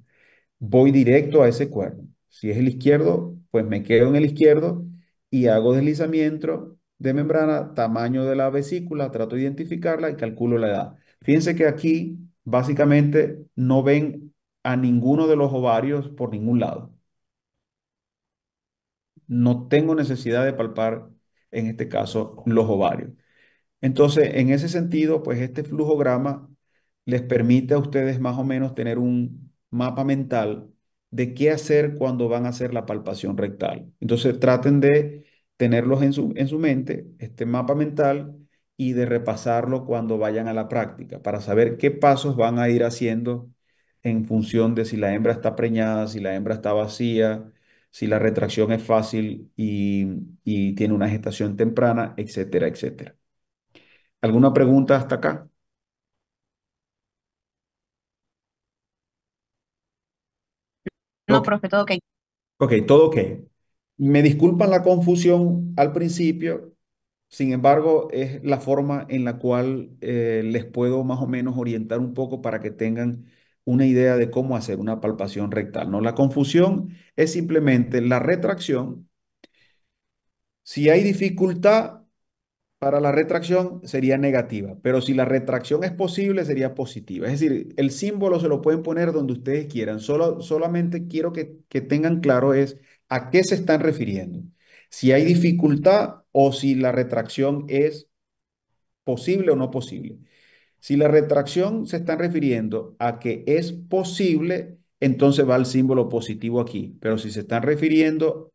Voy directo a ese cuerno. Si es el izquierdo, pues me quedo en el izquierdo y hago deslizamiento de membrana, tamaño de la vesícula, trato de identificarla y calculo la edad. Fíjense que aquí básicamente no ven a ninguno de los ovarios por ningún lado no tengo necesidad de palpar, en este caso, los ovarios. Entonces, en ese sentido, pues este flujograma les permite a ustedes más o menos tener un mapa mental de qué hacer cuando van a hacer la palpación rectal. Entonces, traten de tenerlos en su, en su mente, este mapa mental, y de repasarlo cuando vayan a la práctica, para saber qué pasos van a ir haciendo en función de si la hembra está preñada, si la hembra está vacía, si la retracción es fácil y, tiene una gestación temprana, etcétera, etcétera. ¿Alguna pregunta hasta acá? No, profe, todo ok. Ok, todo ok. Me disculpan la confusión al principio, sin embargo, es la forma en la cual eh, les puedo más o menos orientar un poco para que tengan una idea de cómo hacer una palpación rectal. No, la confusión es simplemente la retracción. Si hay dificultad para la retracción, sería negativa, pero si la retracción es posible, sería positiva. Es decir, el símbolo se lo pueden poner donde ustedes quieran. Solo, solamente quiero que, que tengan claro es a qué se están refiriendo. Si hay dificultad o si la retracción es posible o no posible. Si la retracción se está refiriendo a que es posible, entonces va el símbolo positivo aquí. Pero si se están refiriendo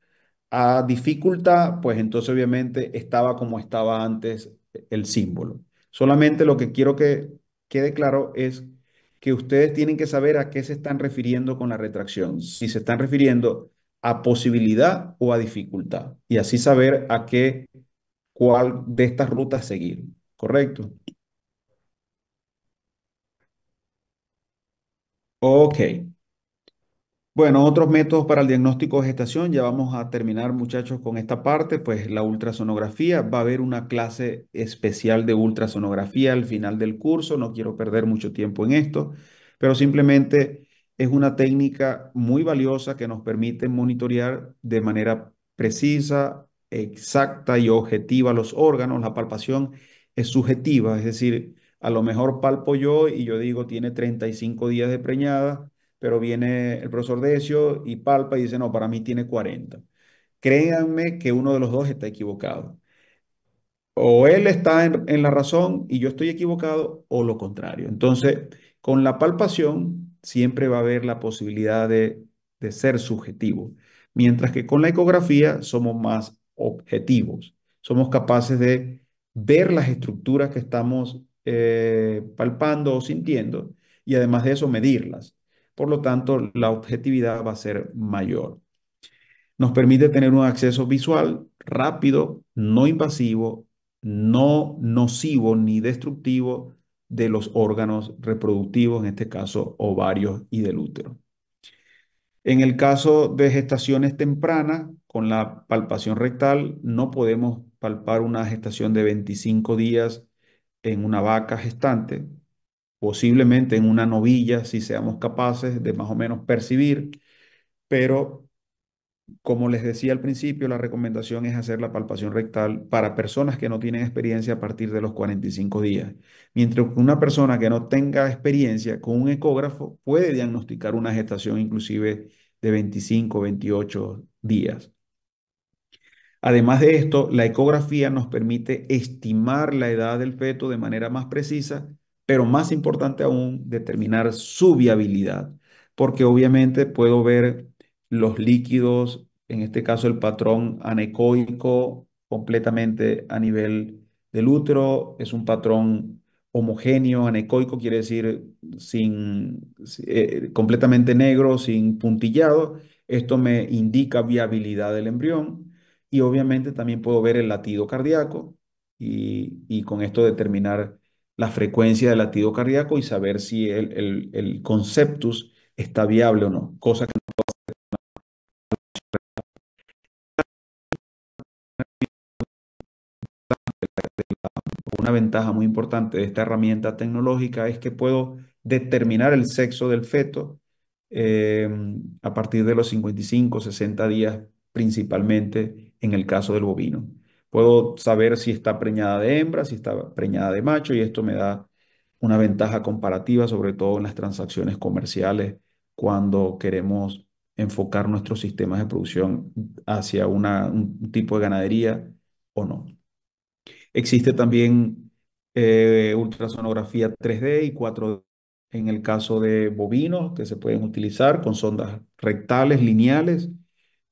a dificultad, pues entonces obviamente estaba como estaba antes el símbolo. Solamente lo que quiero que quede claro es que ustedes tienen que saber a qué se están refiriendo con la retracción. Si se están refiriendo a posibilidad o a dificultad. Y así saber a qué, cuál de estas rutas seguir. ¿Correcto? Ok. Bueno, otros métodos para el diagnóstico de gestación. Ya vamos a terminar, muchachos, con esta parte, pues la ultrasonografía. Va a haber una clase especial de ultrasonografía al final del curso. No quiero perder mucho tiempo en esto, pero simplemente es una técnica muy valiosa que nos permite monitorear de manera precisa, exacta y objetiva los órganos. La palpación es subjetiva, es decir, a lo mejor palpo yo y yo digo, tiene 35 días de preñada, pero viene el profesor Decio y palpa y dice, no, para mí tiene 40. Créanme que uno de los dos está equivocado. O él está en, la razón y yo estoy equivocado, o lo contrario. Entonces, con la palpación siempre va a haber la posibilidad de, de ser subjetivo, mientras que con la ecografía somos más objetivos. Somos capaces de ver las estructuras que estamos eh, palpando o sintiendo y además de eso medirlas. Por lo tanto, la objetividad va a ser mayor. Nos permite tener un acceso visual rápido, no invasivo, no nocivo ni destructivo de los órganos reproductivos, en este caso ovarios y del útero. En el caso de gestaciones tempranas, con la palpación rectal, no podemos palpar una gestación de 25 días en una vaca gestante, posiblemente en una novilla, si seamos capaces de más o menos percibir, pero como les decía al principio, la recomendación es hacer la palpación rectal para personas que no tienen experiencia a partir de los 45 días. Mientras que una persona que no tenga experiencia con un ecógrafo puede diagnosticar una gestación inclusive de 25 28 días. Además de esto, la ecografía nos permite estimar la edad del feto de manera más precisa, pero más importante aún, determinar su viabilidad, porque obviamente puedo ver los líquidos, en este caso el patrón anecoico completamente a nivel del útero, es un patrón homogéneo, anecoico quiere decir sin, eh, completamente negro, sin puntillado, esto me indica viabilidad del embrión y obviamente también puedo ver el latido cardíaco y, con esto determinar la frecuencia del latido cardíaco y saber si el, el, conceptus está viable o no, cosa que no puedo hacer una ventaja muy importante de esta herramienta tecnológica es que puedo determinar el sexo del feto eh, a partir de los 55, 60 días principalmente en el caso del bovino. Puedo saber si está preñada de hembra, si está preñada de macho, y esto me da una ventaja comparativa, sobre todo en las transacciones comerciales, cuando queremos enfocar nuestros sistemas de producción hacia un tipo de ganadería o no. Existe también eh, ultrasonografía 3D y 4D en el caso de bovinos que se pueden utilizar con sondas rectales, lineales,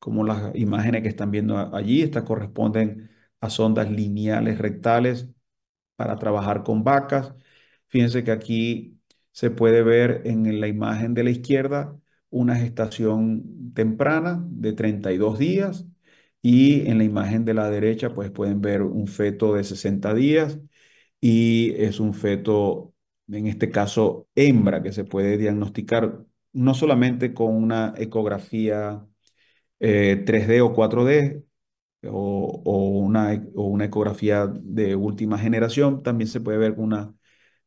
como las imágenes que están viendo allí, estas corresponden a sondas lineales rectales para trabajar con vacas. Fíjense que aquí se puede ver en la imagen de la izquierda una gestación temprana de 32 días y en la imagen de la derecha pues pueden ver un feto de 60 días y es un feto en este caso hembra que se puede diagnosticar no solamente con una ecografía 3D eh, o 4D o, una, e, una, ecografía de última generación, también se puede ver una,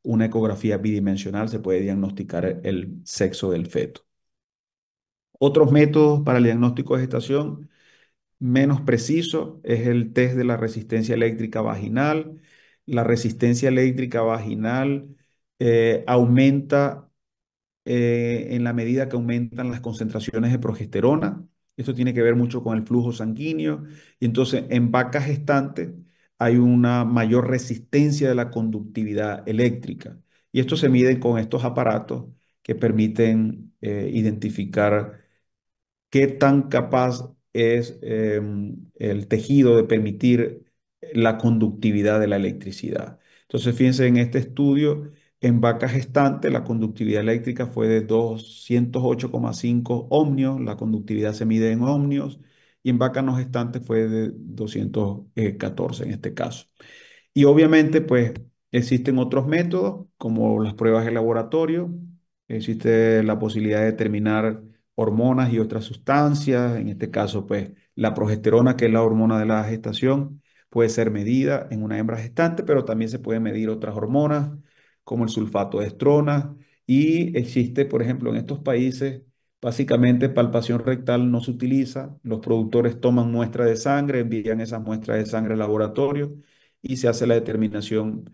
una ecografía bidimensional, se puede diagnosticar el sexo del feto. Otros métodos para el diagnóstico de gestación menos preciso es el test de la resistencia eléctrica vaginal. La resistencia eléctrica vaginal eh, aumenta eh, en la medida que aumentan las concentraciones de progesterona. Esto tiene que ver mucho con el flujo sanguíneo. Y entonces en vacas gestantes hay una mayor resistencia de la conductividad eléctrica. Y esto se mide con estos aparatos que permiten eh, identificar qué tan capaz es em, el tejido de permitir la conductividad de la electricidad. Entonces, fíjense en este estudio en vaca gestante, la conductividad eléctrica fue de 208,5 ohmios, la conductividad se mide en ohmios, y en vaca no gestante fue de 214 en este caso. Y obviamente, pues existen otros métodos, como las pruebas de laboratorio, existe la posibilidad de determinar hormonas y otras sustancias, en este caso, pues la progesterona, que es la hormona de la gestación, puede ser medida en una hembra gestante, pero también se pueden medir otras hormonas como el sulfato de estrona, y existe, por ejemplo, en estos países, básicamente palpación rectal no se utiliza, los productores toman muestras de sangre, envían esas muestras de sangre al laboratorio y se hace la determinación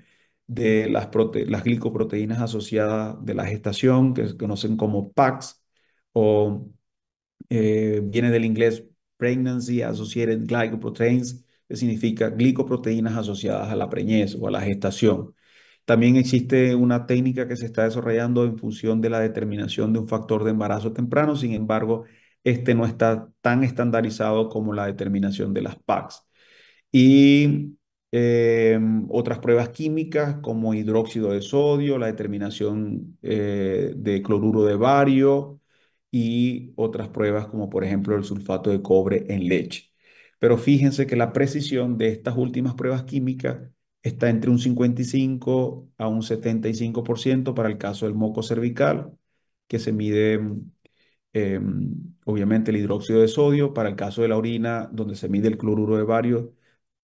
de las, las glicoproteínas asociadas de la gestación, que se conocen como PACs, o eh, viene del inglés Pregnancy Associated Glycoproteins, que significa glicoproteínas asociadas a la preñez o a la gestación. También existe una técnica que se está desarrollando en función de la determinación de un factor de embarazo temprano, sin embargo, este no está tan estandarizado como la determinación de las PACs. Y em, otras pruebas químicas como hidróxido de sodio, la determinación eh, de cloruro de bario y otras pruebas como por ejemplo el sulfato de cobre en leche. Pero fíjense que la precisión de estas últimas pruebas químicas está entre un 55 a un 75% para el caso del moco cervical, que se mide mm, em, obviamente el hidróxido de sodio. Para el caso de la orina, donde se mide el cloruro de bario,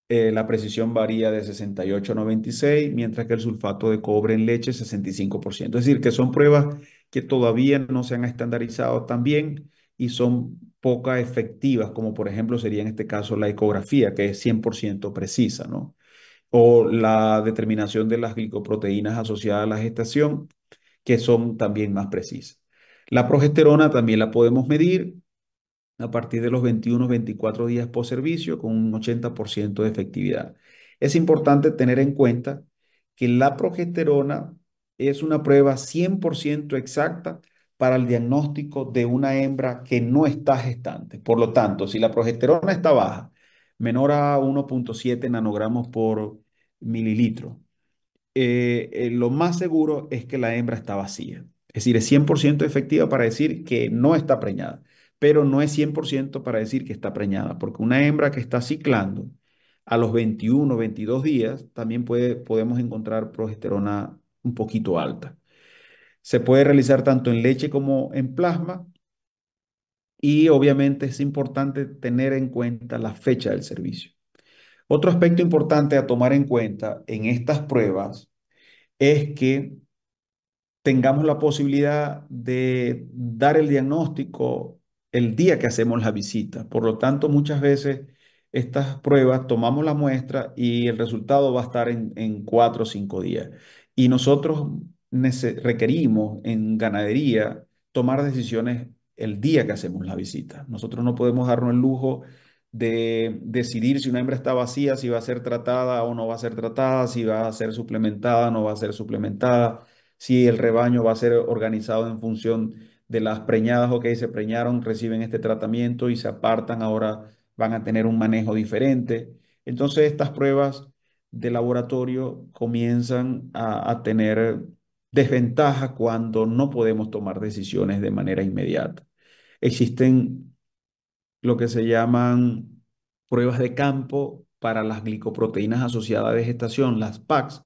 eh, la precisión varía de 68 a 96, mientras que el sulfato de cobre en leche 65%. Es decir, que son pruebas que todavía no se han estandarizado tan bien y son pocas efectivas, como por ejemplo sería en este caso la ecografía, que es 100% precisa, ¿no? o la determinación de las glicoproteínas asociadas a la gestación, que son también más precisas. La progesterona también la podemos medir a partir de los 21 24 días post servicio con un 80% de efectividad. Es importante tener en cuenta que la progesterona es una prueba 100% exacta para el diagnóstico de una hembra que no está gestante. Por lo tanto, si la progesterona está baja, menor a 1.7 nanogramos por mililitro eh, eh, lo más seguro es que la hembra está vacía. Es decir, es 100% efectiva para decir que no está preñada, pero no es 100% para decir que está preñada, porque una hembra que está ciclando a los 21, 22 días, también puede, podemos encontrar progesterona un poquito alta. Se puede realizar tanto en leche como en plasma y obviamente es importante tener en cuenta la fecha del servicio. Otro aspecto importante a tomar en cuenta en estas pruebas es que tengamos la posibilidad de dar el diagnóstico el día que hacemos la visita. Por lo tanto, muchas veces estas pruebas tomamos la muestra y el resultado va a estar en, cuatro o cinco días. Y nosotros requerimos en ganadería tomar decisiones el día que hacemos la visita. Nosotros no podemos darnos el lujo de decidir si una hembra está vacía, si va a ser tratada o no va a ser tratada, si va a ser suplementada o no va a ser suplementada, si el rebaño va a ser organizado en función de las preñadas, o que se preñaron, reciben este tratamiento y se apartan, ahora van a tener un manejo diferente. Entonces estas pruebas de laboratorio comienzan a, tener desventaja cuando no podemos tomar decisiones de manera inmediata. Existen lo que se llaman pruebas de campo para las glicoproteínas asociadas a gestación, las PACs,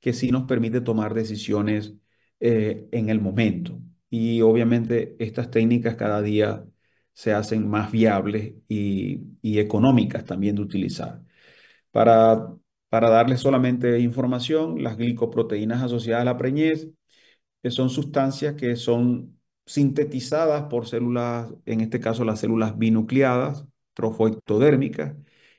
que sí nos permite tomar decisiones eh, en el momento. Y obviamente estas técnicas cada día se hacen más viables y, económicas también de utilizar. Para, para darles solamente información, las glicoproteínas asociadas a la preñez eh, son sustancias que son sintetizadas por células, en este caso las células binucleadas, trofoectodérmicas,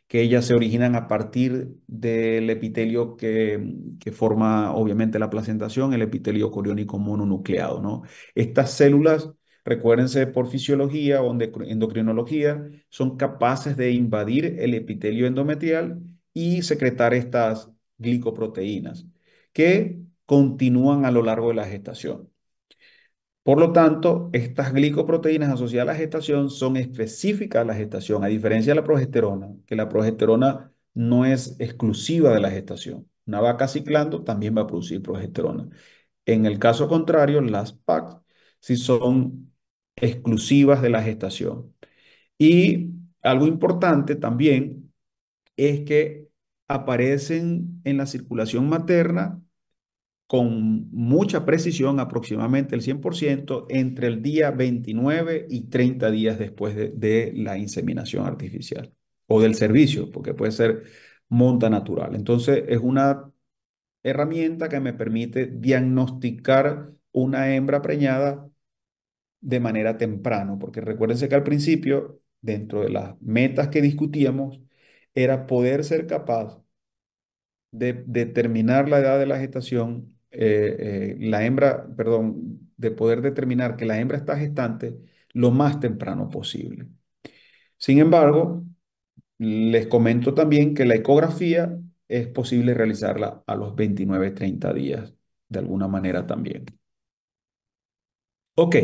que ellas se originan a partir del epitelio que, forma obviamente la placentación, el epitelio coriónico mononucleado. ¿no? Estas células, recuérdense por fisiología o endocrinología, son capaces de invadir el epitelio endometrial y secretar estas glicoproteínas que continúan a lo largo de la gestación. Por lo tanto, estas glicoproteínas asociadas a la gestación son específicas a la gestación, a diferencia de la progesterona, que la progesterona no es exclusiva de la gestación. Una vaca ciclando también va a producir progesterona. En el caso contrario, las PAC sí son exclusivas de la gestación. Y algo importante también es que aparecen en la circulación materna con mucha precisión, aproximadamente el 100%, entre el día 29 y 30 días después de, la inseminación artificial o del servicio, porque puede ser monta natural. Entonces, es una herramienta que me permite diagnosticar una hembra preñada de manera temprano, porque recuérdense que al principio, dentro de las metas que discutíamos, era poder ser capaz de determinar la edad de la gestación eh, eh, la hembra, perdón, de poder determinar que la hembra está gestante lo más temprano posible. Sin embargo, les comento también que la ecografía es posible realizarla a los 29, 30 días, de alguna manera también. Ok,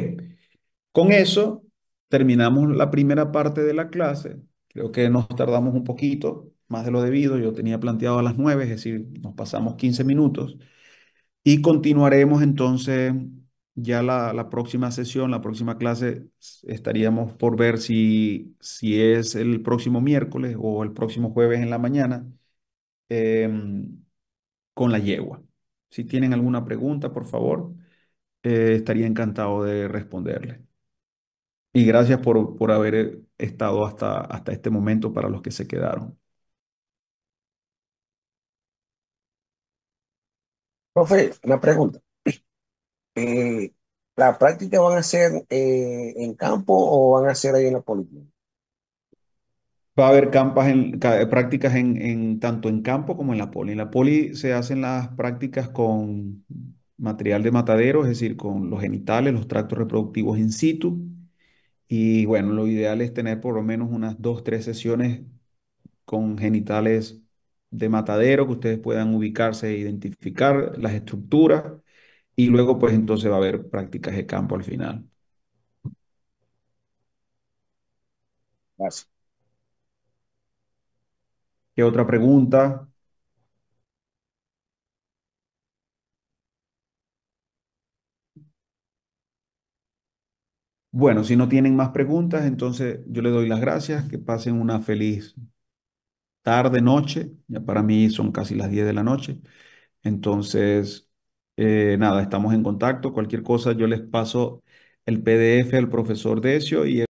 con eso terminamos la primera parte de la clase. Creo que nos tardamos un poquito, más de lo debido. Yo tenía planteado a las 9, es decir, nos pasamos 15 minutos. Y continuaremos entonces ya la, próxima sesión, la próxima clase, estaríamos por ver si, si es el próximo miércoles o el próximo jueves en la mañana em, con la yegua. Si tienen alguna pregunta, por favor, eh, estaría encantado de responderle. Y gracias por, por haber estado hasta, hasta este momento para los que se quedaron. Profe, una pregunta. Eh, ¿La práctica van a ser eh, en campo o van a ser ahí en la poli? Va a haber campas en, eh, prácticas en, tanto en campo como en la poli. En la poli se hacen las prácticas con material de matadero, es decir, con los genitales, los tractos reproductivos in situ. Y bueno, lo ideal es tener por lo menos unas dos, tres sesiones con genitales de matadero que ustedes puedan ubicarse e identificar las estructuras y luego pues entonces va a haber prácticas de campo al final. Gracias. ¿Qué otra pregunta? Bueno, si no tienen más preguntas, entonces yo les doy las gracias, que pasen una feliz tarde, noche, ya para mí son casi las 10 de la noche. Entonces, eh, nada, estamos en contacto. Cualquier cosa, yo les paso el PDF al profesor Decio y